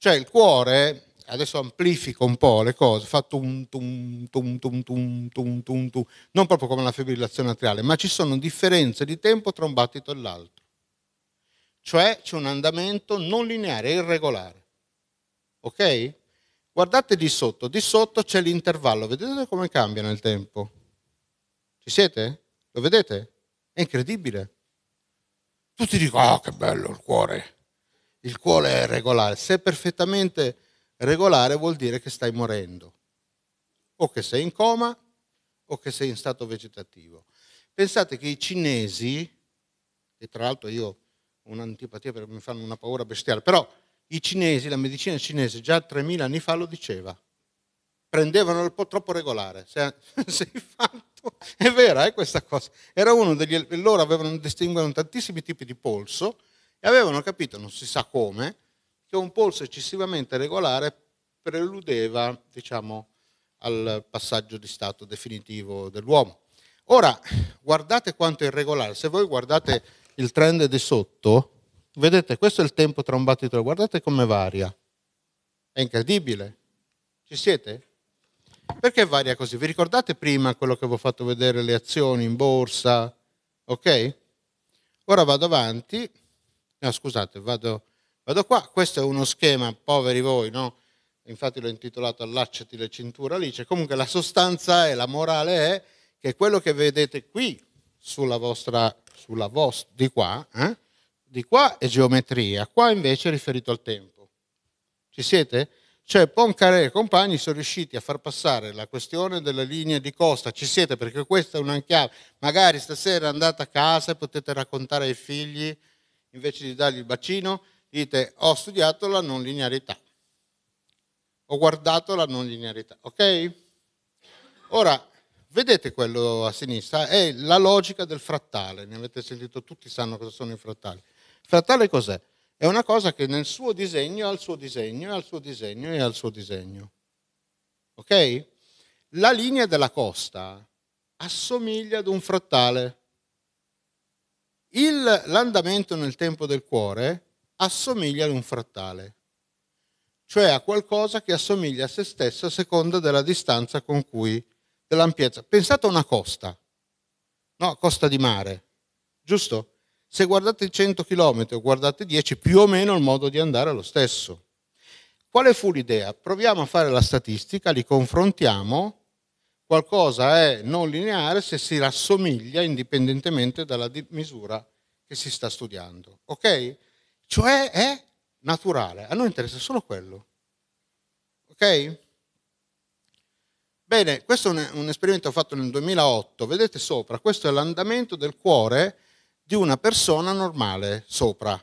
Cioè il cuore, adesso amplifico un po' le cose, fa tum tum tum tum tum tum tum, tum non proprio come la fibrillazione atriale, ma ci sono differenze di tempo tra un battito e l'altro. Cioè c'è un andamento non lineare, irregolare. Ok? Guardate di sotto, di sotto c'è l'intervallo, vedete come cambia nel tempo? Ci siete? Lo vedete? È incredibile. Tutti dicono, ah, oh, che bello il cuore il cuore è regolare. Se è perfettamente regolare vuol dire che stai morendo, o che sei in coma o che sei in stato vegetativo. Pensate che i cinesi, e tra l'altro io ho un'antipatia perché mi fanno una paura bestiale, però i cinesi, la medicina cinese già 3.000 anni fa lo diceva, prendevano il po' troppo regolare, Se, sei fatto, è vera eh, questa cosa, era uno degli, loro avevano, distinguono tantissimi tipi di polso, e avevano capito, non si sa come, che un polso eccessivamente regolare preludeva diciamo, al passaggio di stato definitivo dell'uomo. Ora, guardate quanto è irregolare, se voi guardate il trend di sotto, vedete, questo è il tempo tra un battito, e guardate come varia, è incredibile. Ci siete? Perché varia così? Vi ricordate prima quello che vi ho fatto vedere le azioni in borsa? Ok? Ora vado avanti No, scusate, vado, vado qua. Questo è uno schema, poveri voi, no? Infatti l'ho intitolato Allacciati le cinture alice. Comunque la sostanza e la morale è che quello che vedete qui sulla vostra, sulla vostra di qua, eh? di qua è geometria, qua invece è riferito al tempo. Ci siete? Cioè Poincaré e compagni sono riusciti a far passare la questione delle linee di costa, ci siete perché questa è un'anchiave, magari stasera andate a casa e potete raccontare ai figli invece di dargli il bacino, dite ho studiato la non linearità, ho guardato la non linearità, ok? Ora, vedete quello a sinistra? È la logica del frattale, ne avete sentito tutti sanno cosa sono i frattali. Il frattale cos'è? È una cosa che nel suo disegno ha il suo disegno, ha il suo disegno e ha suo disegno. Ok? La linea della costa assomiglia ad un frattale. Il, l'andamento nel tempo del cuore assomiglia ad un frattale, cioè a qualcosa che assomiglia a se stesso a seconda della distanza con cui, dell'ampiezza. Pensate a una costa, no? Costa di mare, giusto? Se guardate 100 km o guardate 10, più o meno il modo di andare è lo stesso. Quale fu l'idea? Proviamo a fare la statistica, li confrontiamo qualcosa è non lineare se si rassomiglia indipendentemente dalla misura che si sta studiando. Ok? Cioè è naturale, a noi interessa solo quello. Ok? Bene, questo è un esperimento fatto nel 2008, vedete sopra, questo è l'andamento del cuore di una persona normale, sopra,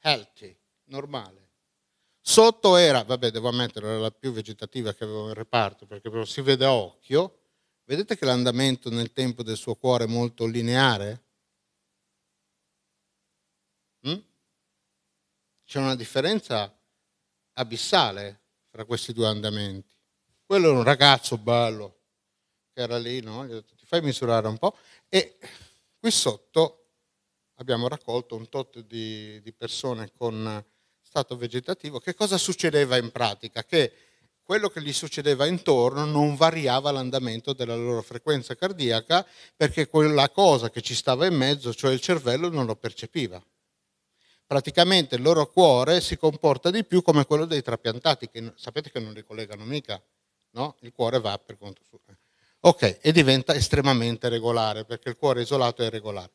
healthy, normale. Sotto era, vabbè, devo ammettere, era la più vegetativa che avevo in reparto, perché però si vede a occhio. Vedete che l'andamento nel tempo del suo cuore è molto lineare? Mm? C'è una differenza abissale fra questi due andamenti. Quello è un ragazzo bello, che era lì, no? Gli ho detto, ti fai misurare un po'. E qui sotto abbiamo raccolto un tot di, di persone con stato vegetativo, che cosa succedeva in pratica? Che quello che gli succedeva intorno non variava l'andamento della loro frequenza cardiaca perché quella cosa che ci stava in mezzo, cioè il cervello, non lo percepiva. Praticamente il loro cuore si comporta di più come quello dei trapiantati, che sapete che non li collegano mica, no? Il cuore va per conto suo. Ok, e diventa estremamente regolare perché il cuore isolato è regolare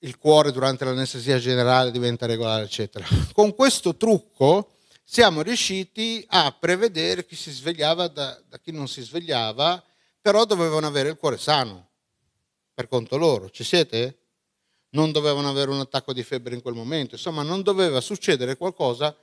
il cuore durante l'anestesia generale diventa regolare, eccetera. Con questo trucco siamo riusciti a prevedere chi si svegliava da, da, chi non si svegliava, però dovevano avere il cuore sano, per conto loro. Ci siete? Non dovevano avere un attacco di febbre in quel momento, insomma non doveva succedere qualcosa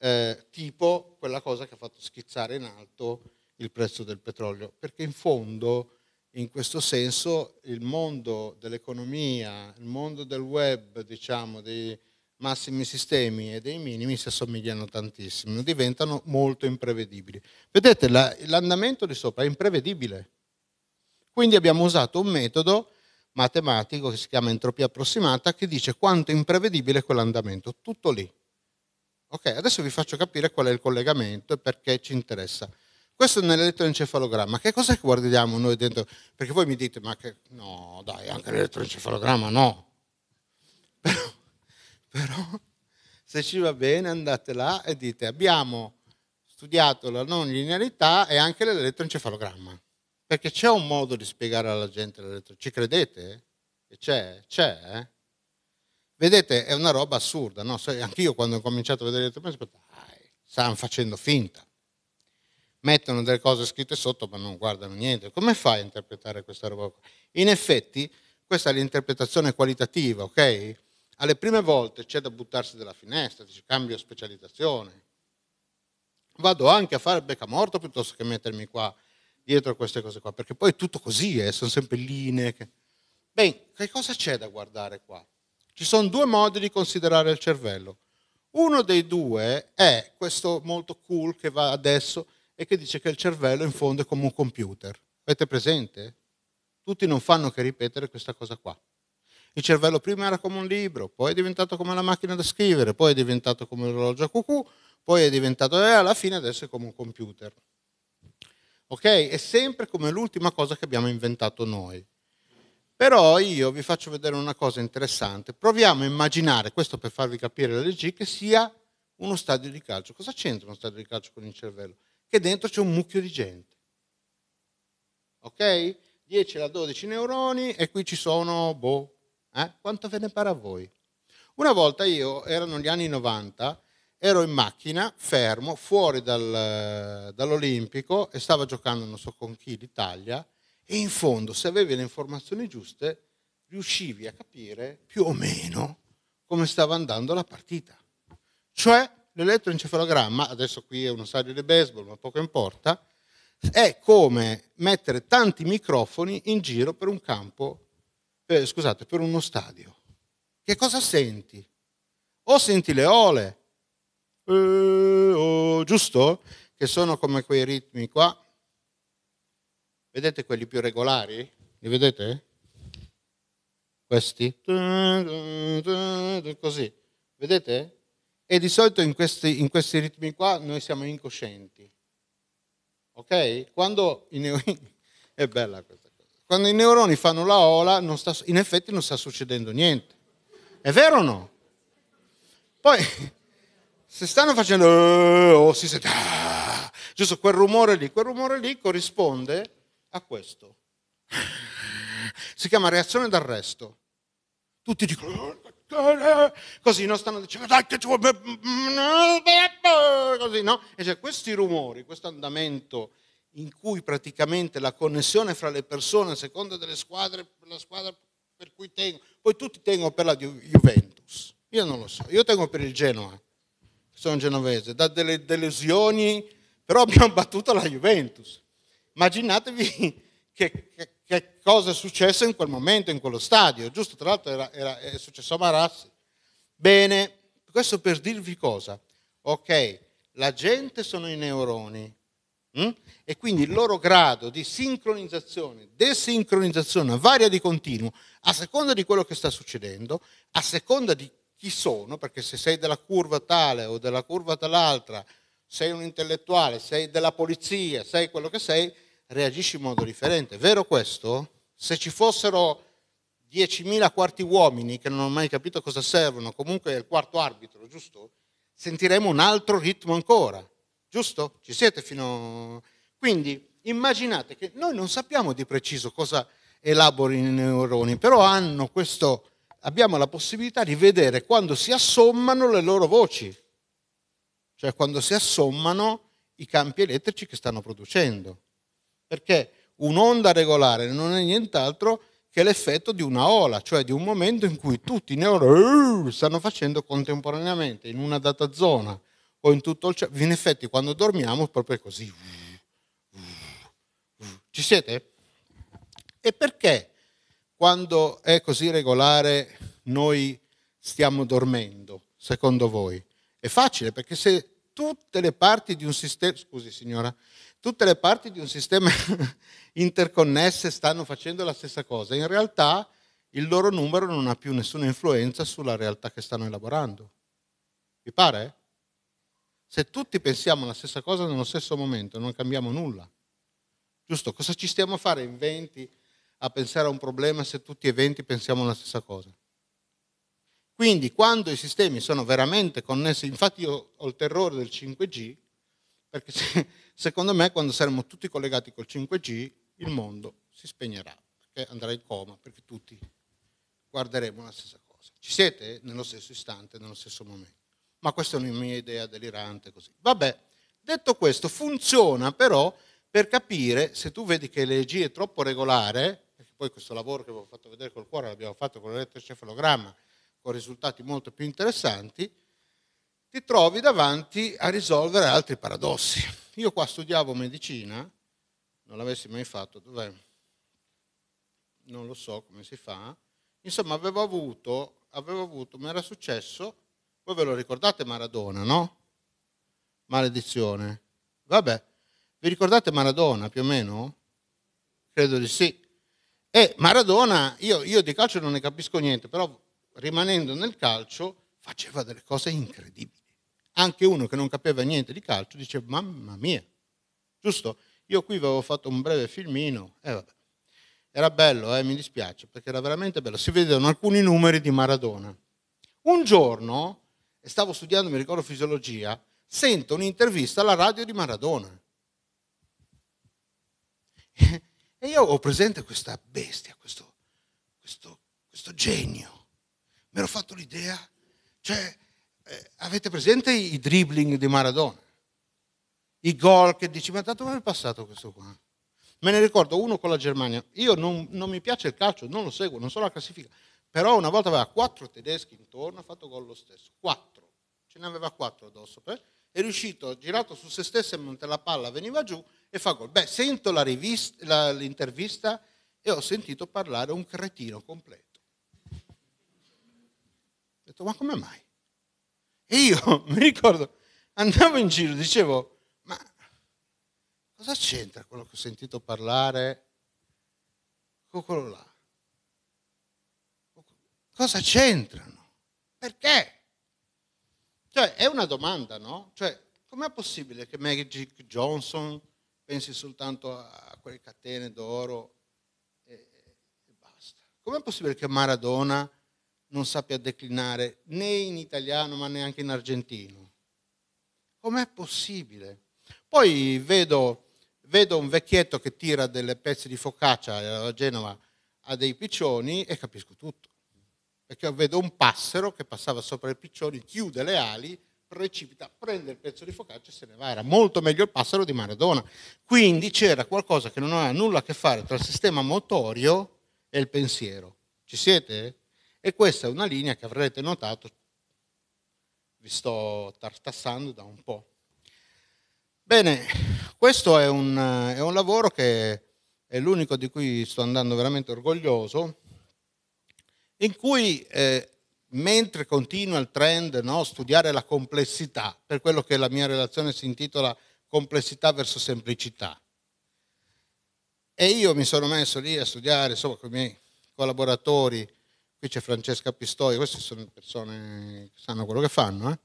eh, tipo quella cosa che ha fatto schizzare in alto il prezzo del petrolio, perché in fondo in questo senso il mondo dell'economia, il mondo del web, diciamo, dei massimi sistemi e dei minimi si assomigliano tantissimo, diventano molto imprevedibili. Vedete, la, l'andamento di sopra è imprevedibile. Quindi abbiamo usato un metodo matematico che si chiama entropia approssimata che dice quanto è imprevedibile quell'andamento, tutto lì. Ok, adesso vi faccio capire qual è il collegamento e perché ci interessa. Questo nell'elettroencefalogramma, che cos'è che guardiamo noi dentro? Perché voi mi dite, ma che no, dai, anche l'elettroencefalogramma no. Però, però se ci va bene andate là e dite abbiamo studiato la non linearità e anche l'elettroencefalogramma. Perché c'è un modo di spiegare alla gente l'elettroencefalogramma. Ci credete? C'è? C'è? Eh? Vedete, è una roba assurda, no? Anch'io quando ho cominciato a vedere l'elettroencefalogramma, dai, stanno facendo finta mettono delle cose scritte sotto ma non guardano niente. Come fai a interpretare questa roba qua? In effetti, questa è l'interpretazione qualitativa, ok? Alle prime volte c'è da buttarsi dalla finestra, dice cambio specializzazione. Vado anche a fare beccamorto piuttosto che mettermi qua dietro a queste cose qua, perché poi è tutto così, eh, sono sempre linee. Che... Beh, che cosa c'è da guardare qua? Ci sono due modi di considerare il cervello. Uno dei due è questo molto cool che va adesso, e che dice che il cervello in fondo è come un computer. Avete presente? Tutti non fanno che ripetere questa cosa qua. Il cervello prima era come un libro, poi è diventato come la macchina da scrivere, poi è diventato come l'orologio a cucù, poi è diventato e alla fine adesso è come un computer. Ok? È sempre come l'ultima cosa che abbiamo inventato noi. Però io vi faccio vedere una cosa interessante. Proviamo a immaginare, questo per farvi capire la legge, che sia uno stadio di calcio. Cosa c'entra uno stadio di calcio con il cervello? che dentro c'è un mucchio di gente. Ok? 10 alla 12 neuroni e qui ci sono, boh, eh? quanto ve ne pare a voi? Una volta io, erano gli anni 90, ero in macchina, fermo, fuori dal, eh, dall'Olimpico e stava giocando non so con chi l'Italia e in fondo, se avevi le informazioni giuste, riuscivi a capire più o meno come stava andando la partita. Cioè, l'elettroencefalogramma, adesso qui è uno stadio di baseball, ma poco importa, è come mettere tanti microfoni in giro per un campo, eh, scusate, per uno stadio. Che cosa senti? O senti le ole, eh, oh, giusto? Che sono come quei ritmi qua. Vedete quelli più regolari? Li vedete? Questi? Così. Vedete? E di solito in questi, in questi ritmi qua noi siamo incoscienti. Ok? Quando i neuroni... è bella questa cosa. Quando i neuroni fanno la ola, sta, in effetti non sta succedendo niente. È vero o no? Poi, se stanno facendo... Eh, o oh, si sente... Ah, giusto quel rumore lì, quel rumore lì corrisponde a questo. Si chiama reazione d'arresto. Tutti dicono così no? stanno dicendo mm, così no? E c'è questi rumori, questo andamento in cui praticamente la connessione fra le persone a seconda delle squadre, la squadra per cui tengo, poi tutti tengo per la Juventus, io non lo so, io tengo per il Genoa, sono genovese, da delle delusioni, però abbiamo battuto la Juventus. Immaginatevi che, che che cosa è successo in quel momento, in quello stadio, giusto? Tra l'altro era, era, è successo a Marassi. Bene, questo per dirvi cosa? Ok, la gente sono i neuroni mh? Mm? e quindi il loro grado di sincronizzazione, desincronizzazione varia di continuo a seconda di quello che sta succedendo, a seconda di chi sono, perché se sei della curva tale o della curva tal'altra, sei un intellettuale, sei della polizia, sei quello che sei, reagisci in modo differente. È Vero questo? Se ci fossero 10.000 quarti uomini che non ho mai capito cosa servono, comunque è il quarto arbitro, giusto? Sentiremo un altro ritmo ancora, giusto? Ci siete fino... Quindi immaginate che noi non sappiamo di preciso cosa elaborino i neuroni, però hanno questo, abbiamo la possibilità di vedere quando si assommano le loro voci, cioè quando si assommano i campi elettrici che stanno producendo perché un'onda regolare non è nient'altro che l'effetto di una ola, cioè di un momento in cui tutti i neuroni uh, stanno facendo contemporaneamente in una data zona o in tutto il cielo. In effetti quando dormiamo è proprio così. Uh, uh, Ci siete? E perché quando è così regolare noi stiamo dormendo, secondo voi? È facile perché se tutte le parti di un sistema... Scusi signora, tutte le parti di un sistema interconnesse stanno facendo la stessa cosa, in realtà il loro numero non ha più nessuna influenza sulla realtà che stanno elaborando. Vi pare? Se tutti pensiamo la stessa cosa nello stesso momento, non cambiamo nulla. Giusto? Cosa ci stiamo a fare in 20 a pensare a un problema se tutti e 20 pensiamo la stessa cosa? Quindi quando i sistemi sono veramente connessi, infatti io ho il terrore del 5G, perché se, Secondo me quando saremo tutti collegati col 5G il mondo si spegnerà, perché andrà in coma, perché tutti guarderemo la stessa cosa. Ci siete nello stesso istante, nello stesso momento. Ma questa è una mia idea delirante così. Vabbè, detto questo, funziona però per capire se tu vedi che l'EG è troppo regolare, perché poi questo lavoro che vi ho fatto vedere col cuore l'abbiamo fatto con l'elettrocefalogramma, con risultati molto più interessanti, ti trovi davanti a risolvere altri paradossi. Io qua studiavo medicina, non l'avessi mai fatto, dov'è? Non lo so come si fa. Insomma, avevo avuto, avevo avuto, mi era successo, voi ve lo ricordate Maradona, no? Maledizione. Vabbè, vi ricordate Maradona più o meno? Credo di sì. E Maradona, io, io di calcio non ne capisco niente, però rimanendo nel calcio faceva delle cose incredibili anche uno che non capiva niente di calcio dice mamma mia, giusto? Io qui avevo fatto un breve filmino, eh, vabbè. Era bello, eh, mi dispiace, perché era veramente bello. Si vedono alcuni numeri di Maradona. Un giorno, stavo studiando, mi ricordo, fisiologia, sento un'intervista alla radio di Maradona. E io ho presente questa bestia, questo, questo, questo genio. Mi ero fatto l'idea, cioè eh, avete presente i dribbling di Maradona? I gol che dici, ma tanto mai è passato questo qua? Me ne ricordo uno con la Germania. Io non, non, mi piace il calcio, non lo seguo, non so la classifica. Però una volta aveva quattro tedeschi intorno, ha fatto gol lo stesso. Quattro. Ce ne aveva quattro addosso. Eh? È riuscito, ha girato su se stesso e mentre la palla veniva giù e fa gol. Beh, sento la rivista, la, l'intervista e ho sentito parlare un cretino completo. Ho detto, ma come mai? E io mi ricordo, andavo in giro, dicevo, ma cosa c'entra quello che ho sentito parlare con quello là? Cosa c'entrano? Perché? Cioè, è una domanda, no? Cioè, com'è possibile che Magic Johnson pensi soltanto a quelle catene d'oro e, e basta? Com'è possibile che Maradona non sappia declinare né in italiano ma neanche in argentino. Com'è possibile? Poi vedo, vedo un vecchietto che tira delle pezze di focaccia eh, a Genova a dei piccioni e capisco tutto. Perché vedo un passero che passava sopra i piccioni, chiude le ali, precipita, prende il pezzo di focaccia e se ne va. Era molto meglio il passero di Maradona. Quindi c'era qualcosa che non aveva nulla a che fare tra il sistema motorio e il pensiero. Ci siete? E questa è una linea che avrete notato, vi sto tartassando da un po'. Bene, questo è un, è un lavoro che è l'unico di cui sto andando veramente orgoglioso, in cui eh, mentre continua il trend no, studiare la complessità, per quello che la mia relazione si intitola complessità verso semplicità. E io mi sono messo lì a studiare insomma, con i miei collaboratori qui c'è Francesca Pistoia, queste sono persone che sanno quello che fanno, eh?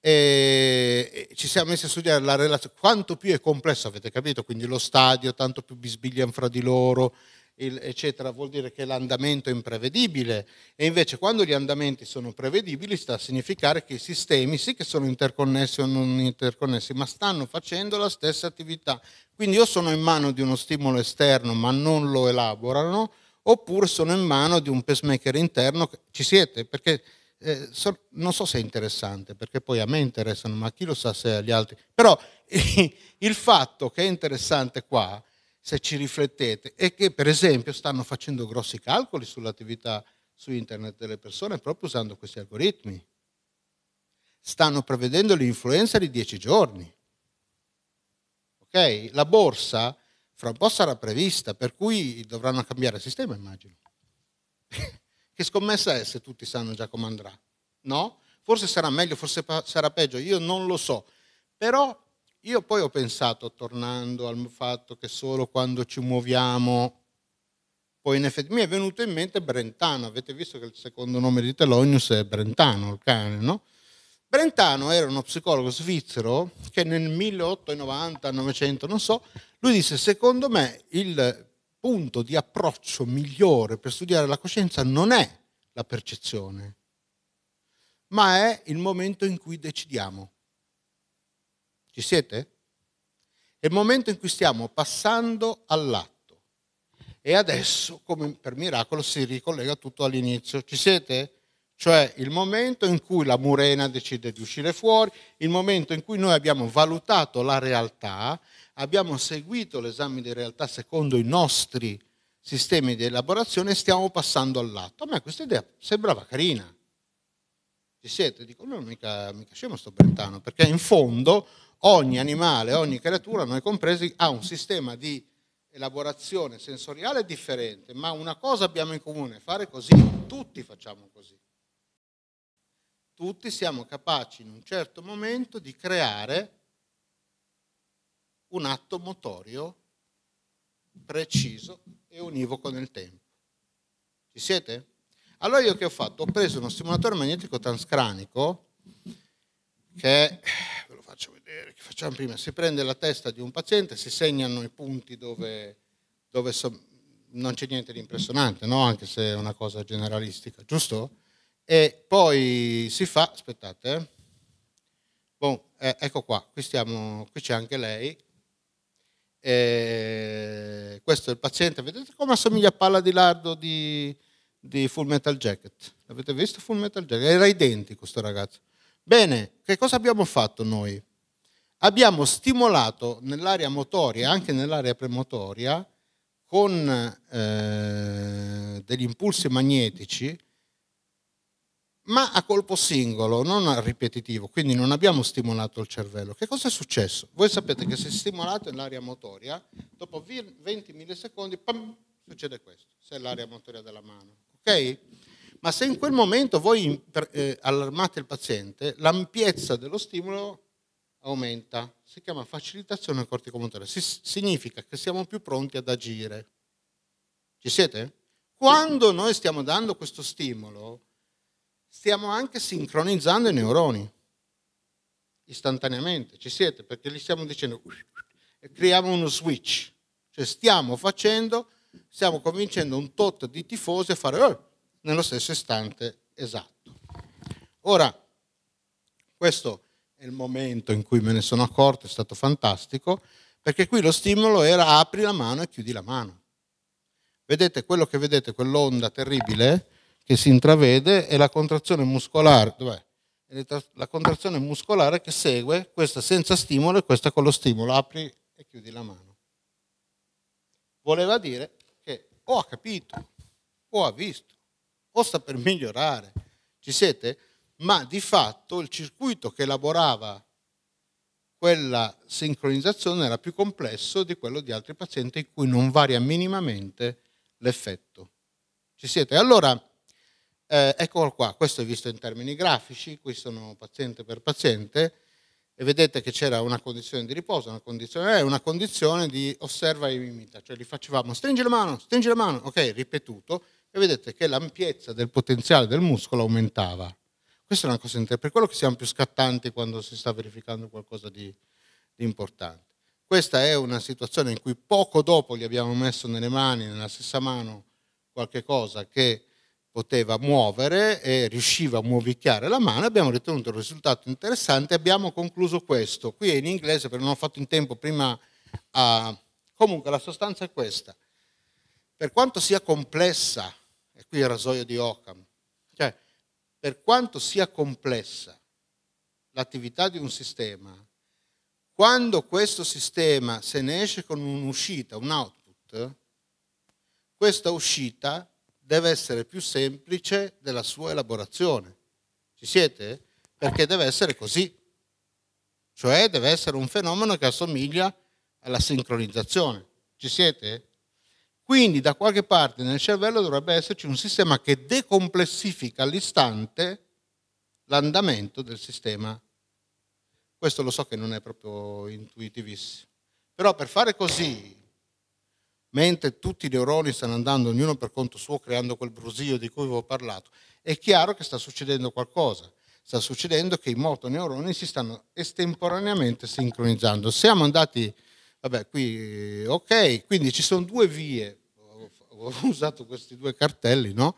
e ci siamo messi a studiare la relazione, quanto più è complesso, avete capito, quindi lo stadio, tanto più bisbigliano fra di loro, il, eccetera, vuol dire che l'andamento è imprevedibile e invece quando gli andamenti sono prevedibili sta a significare che i sistemi sì che sono interconnessi o non interconnessi, ma stanno facendo la stessa attività. Quindi io sono in mano di uno stimolo esterno ma non lo elaborano, oppure sono in mano di un pacemaker interno. Ci siete? Perché eh, so, non so se è interessante, perché poi a me interessano, ma chi lo sa se agli altri. Però il fatto che è interessante qua, se ci riflettete, è che per esempio stanno facendo grossi calcoli sull'attività su internet delle persone proprio usando questi algoritmi. Stanno prevedendo l'influenza di 10 giorni. Okay? La borsa fra un po' sarà prevista, per cui dovranno cambiare sistema, immagino. che scommessa è se tutti sanno già come andrà? No? Forse sarà meglio, forse sarà peggio, io non lo so. Però io poi ho pensato, tornando al fatto che solo quando ci muoviamo, poi in effetti mi è venuto in mente Brentano, avete visto che il secondo nome di Telonius è Brentano, il cane, no? Brentano era uno psicologo svizzero che nel 1890, 900, non so, lui disse secondo me il punto di approccio migliore per studiare la coscienza non è la percezione, ma è il momento in cui decidiamo. Ci siete? È il momento in cui stiamo passando all'atto. E adesso, come per miracolo, si ricollega tutto all'inizio. Ci siete? cioè il momento in cui la murena decide di uscire fuori, il momento in cui noi abbiamo valutato la realtà, abbiamo seguito l'esame di realtà secondo i nostri sistemi di elaborazione e stiamo passando all'atto. A me questa idea sembrava carina. Ci siete? Dico, no, mica, mica scemo sto Brentano, perché in fondo ogni animale, ogni creatura, noi compresi, ha un sistema di elaborazione sensoriale differente, ma una cosa abbiamo in comune, fare così, tutti facciamo così tutti siamo capaci in un certo momento di creare un atto motorio preciso e univoco nel tempo. Ci siete? Allora io che ho fatto? Ho preso uno stimolatore magnetico transcranico che, ve lo faccio vedere, che facciamo prima, si prende la testa di un paziente, si segnano i punti dove, dove so, non c'è niente di impressionante, no? anche se è una cosa generalistica, giusto? e poi si fa, aspettate, eh. bon, eh, ecco qua, qui, stiamo, qui c'è anche lei, e questo è il paziente, vedete come assomiglia a palla di lardo di, di Full Metal Jacket, l'avete visto Full Metal Jacket? Era identico questo ragazzo. Bene, che cosa abbiamo fatto noi? Abbiamo stimolato nell'area motoria, anche nell'area premotoria, con eh, degli impulsi magnetici, ma a colpo singolo, non ripetitivo, quindi non abbiamo stimolato il cervello. Che cosa è successo? Voi sapete che se stimolato l'area motoria, dopo 20 millisecondi pam, succede questo, se è l'area motoria della mano. Ok? Ma se in quel momento voi eh, allarmate il paziente, l'ampiezza dello stimolo aumenta, si chiama facilitazione corticomotore, si, significa che siamo più pronti ad agire. Ci siete? Quando noi stiamo dando questo stimolo, stiamo anche sincronizzando i neuroni istantaneamente, ci siete, perché gli stiamo dicendo, e creiamo uno switch, cioè stiamo facendo, stiamo convincendo un tot di tifosi a fare oh, nello stesso istante esatto. Ora, questo è il momento in cui me ne sono accorto, è stato fantastico, perché qui lo stimolo era apri la mano e chiudi la mano. Vedete quello che vedete, quell'onda terribile? che si intravede è la contrazione muscolare, la contrazione muscolare che segue questa senza stimolo e questa con lo stimolo. Apri e chiudi la mano. Voleva dire che o ha capito, o ha visto, o sta per migliorare. Ci siete? Ma di fatto il circuito che elaborava quella sincronizzazione era più complesso di quello di altri pazienti in cui non varia minimamente l'effetto. Ci siete? Allora, eh, eccolo qua, questo è visto in termini grafici, qui sono paziente per paziente e vedete che c'era una condizione di riposo, una condizione, eh, una condizione di osserva e imita, cioè li facevamo stringi la mano, stringi la mano, ok, ripetuto, e vedete che l'ampiezza del potenziale del muscolo aumentava. Questa è una cosa interessante, per quello che siamo più scattanti quando si sta verificando qualcosa di, di importante. Questa è una situazione in cui poco dopo gli abbiamo messo nelle mani, nella stessa mano, qualche cosa che poteva muovere e riusciva a muovicchiare la mano, abbiamo ritenuto un risultato interessante e abbiamo concluso questo. Qui è in inglese perché non ho fatto in tempo prima a... Comunque la sostanza è questa. Per quanto sia complessa, e qui è il rasoio di Occam, cioè per quanto sia complessa l'attività di un sistema, quando questo sistema se ne esce con un'uscita, un output, questa uscita deve essere più semplice della sua elaborazione. Ci siete? Perché deve essere così. Cioè deve essere un fenomeno che assomiglia alla sincronizzazione. Ci siete? Quindi da qualche parte nel cervello dovrebbe esserci un sistema che decomplessifica all'istante l'andamento del sistema. Questo lo so che non è proprio intuitivissimo. Però per fare così mentre tutti i neuroni stanno andando ognuno per conto suo creando quel brusio di cui vi ho parlato, è chiaro che sta succedendo qualcosa. Sta succedendo che i motoneuroni si stanno estemporaneamente sincronizzando. Siamo andati, vabbè, qui, ok, quindi ci sono due vie, ho usato questi due cartelli, no?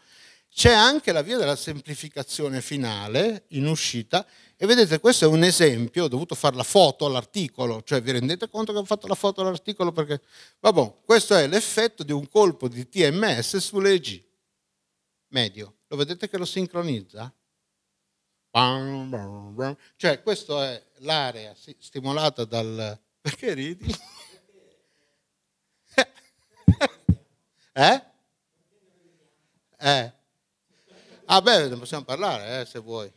C'è anche la via della semplificazione finale in uscita e vedete, questo è un esempio, ho dovuto fare la foto all'articolo, cioè vi rendete conto che ho fatto la foto all'articolo perché, vabbè, questo è l'effetto di un colpo di TMS sulle G, medio. Lo vedete che lo sincronizza? Cioè, questa è l'area stimolata dal... Perché ridi? eh? Eh? Ah beh, ne possiamo parlare, eh, se vuoi.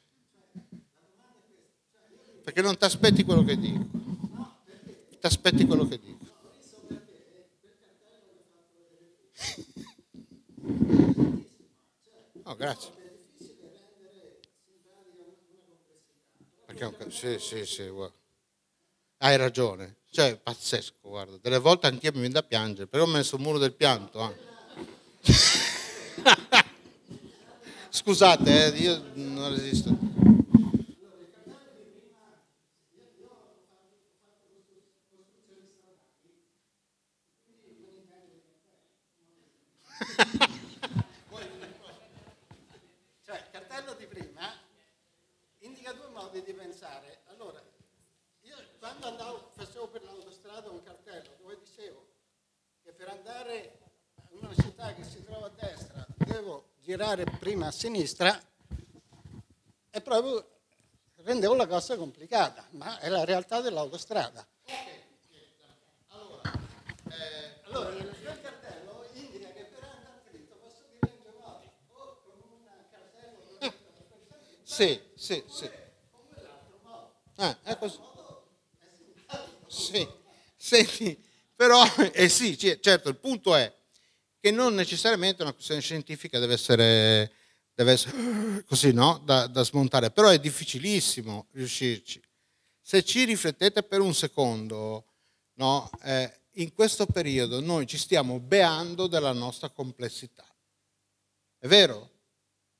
Perché non ti aspetti quello che dico. Ti aspetti quello che dico. Oh, grazie. Sì, sì, sì, guarda. Hai ragione. Cioè, pazzesco, guarda. Delle volte anch'io mi viene da piangere, però ho messo un muro del pianto. Eh. Scusate, eh, io non resisto. sinistra e proprio rendevo la cosa complicata, ma è la realtà dell'autostrada. allora, eh, cartello indica che per andare dritto posso dire in geometri o con un cartello Sì, sì, sì. Come l'altro modo. Ah, è così. Sì, senti, però, eh sì, certo, il punto è che non necessariamente una questione scientifica deve essere deve essere così, no? Da, da smontare, però è difficilissimo riuscirci. Se ci riflettete per un secondo, no? Eh, in questo periodo noi ci stiamo beando della nostra complessità. È vero?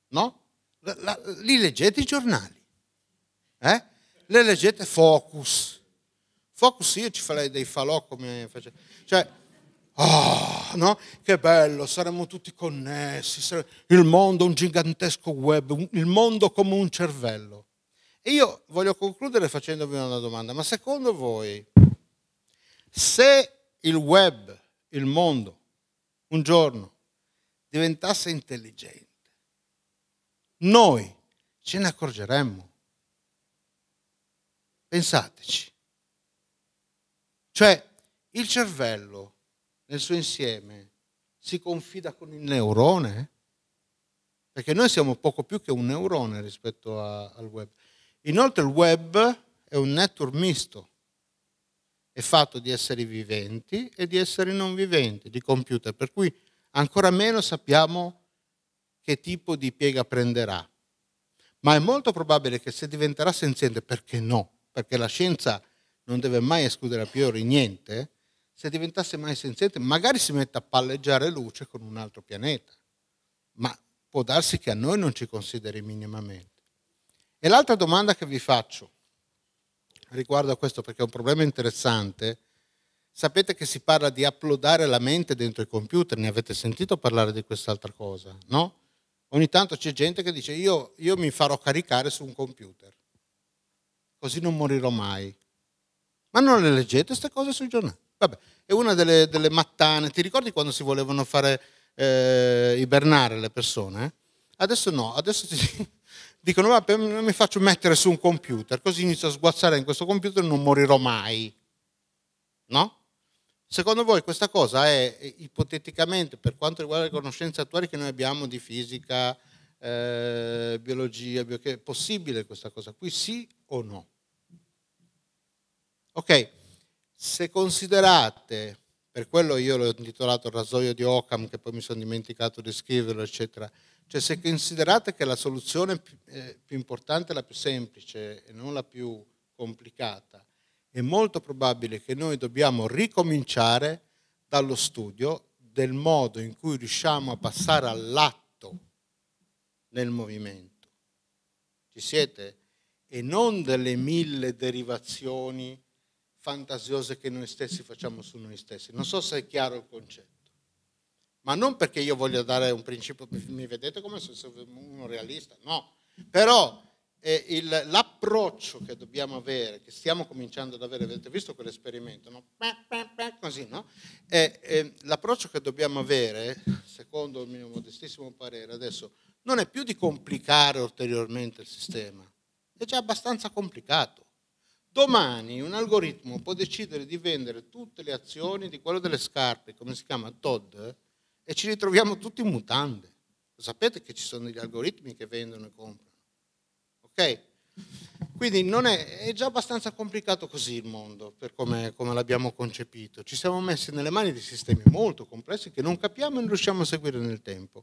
No? La, la, li leggete i giornali. Eh? Le leggete Focus. Focus io ci farei dei falò come facevo. Cioè, oh, no? Che bello, saremmo tutti connessi, il mondo un gigantesco web, il mondo come un cervello. E io voglio concludere facendovi una domanda, ma secondo voi, se il web, il mondo, un giorno diventasse intelligente, noi ce ne accorgeremmo? Pensateci. Cioè, il cervello nel suo insieme si confida con il neurone? Perché noi siamo poco più che un neurone rispetto a, al web. Inoltre il web è un network misto, è fatto di esseri viventi e di esseri non viventi, di computer, per cui ancora meno sappiamo che tipo di piega prenderà. Ma è molto probabile che se diventerà senziente, perché no? Perché la scienza non deve mai escludere a priori niente, se diventasse mai senziente, magari si mette a palleggiare luce con un altro pianeta, ma può darsi che a noi non ci consideri minimamente. E l'altra domanda che vi faccio riguardo a questo, perché è un problema interessante, sapete che si parla di uploadare la mente dentro i computer, ne avete sentito parlare di quest'altra cosa, no? Ogni tanto c'è gente che dice io, io mi farò caricare su un computer, così non morirò mai. Ma non le leggete queste cose sui giornali? Vabbè, è una delle, delle mattane. Ti ricordi quando si volevano fare eh, ibernare le persone? Adesso no, adesso ti dicono vabbè mi faccio mettere su un computer, così inizio a sguazzare in questo computer e non morirò mai. No? Secondo voi questa cosa è eh, ipoteticamente, per quanto riguarda le conoscenze attuali che noi abbiamo di fisica, eh, biologia, bio- è possibile questa cosa qui, sì o no? Ok, se considerate, per quello io l'ho intitolato il rasoio di Occam, che poi mi sono dimenticato di scriverlo, eccetera, cioè se considerate che la soluzione più, eh, più importante la più semplice e non la più complicata, è molto probabile che noi dobbiamo ricominciare dallo studio del modo in cui riusciamo a passare all'atto nel movimento. Ci siete? E non delle mille derivazioni fantasiose che noi stessi facciamo su noi stessi. Non so se è chiaro il concetto, ma non perché io voglio dare un principio, mi vedete come se sono uno realista, no, però eh, il, l'approccio che dobbiamo avere, che stiamo cominciando ad avere, avete visto quell'esperimento, no? Così, no? E, e, l'approccio che dobbiamo avere, secondo il mio modestissimo parere adesso, non è più di complicare ulteriormente il sistema, è già abbastanza complicato Domani un algoritmo può decidere di vendere tutte le azioni di quello delle scarpe, come si chiama Todd, e ci ritroviamo tutti in mutande. Lo sapete che ci sono degli algoritmi che vendono e comprano. Ok? Quindi è, è, già abbastanza complicato così il mondo, per come, come l'abbiamo concepito. Ci siamo messi nelle mani di sistemi molto complessi che non capiamo e non riusciamo a seguire nel tempo.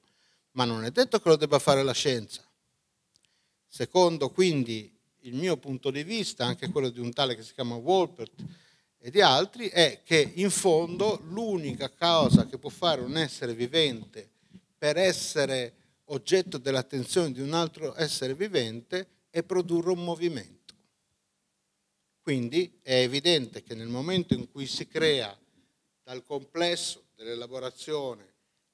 Ma non è detto che lo debba fare la scienza. Secondo quindi il mio punto di vista, anche quello di un tale che si chiama Wolpert e di altri, è che in fondo l'unica cosa che può fare un essere vivente per essere oggetto dell'attenzione di un altro essere vivente è produrre un movimento. Quindi è evidente che nel momento in cui si crea dal complesso dell'elaborazione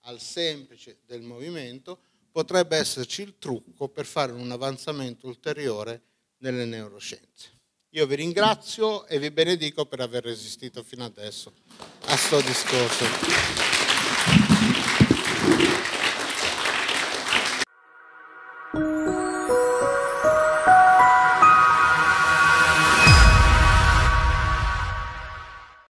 al semplice del movimento, potrebbe esserci il trucco per fare un avanzamento ulteriore nelle neuroscienze. Io vi ringrazio e vi benedico per aver resistito fino adesso a sto discorso.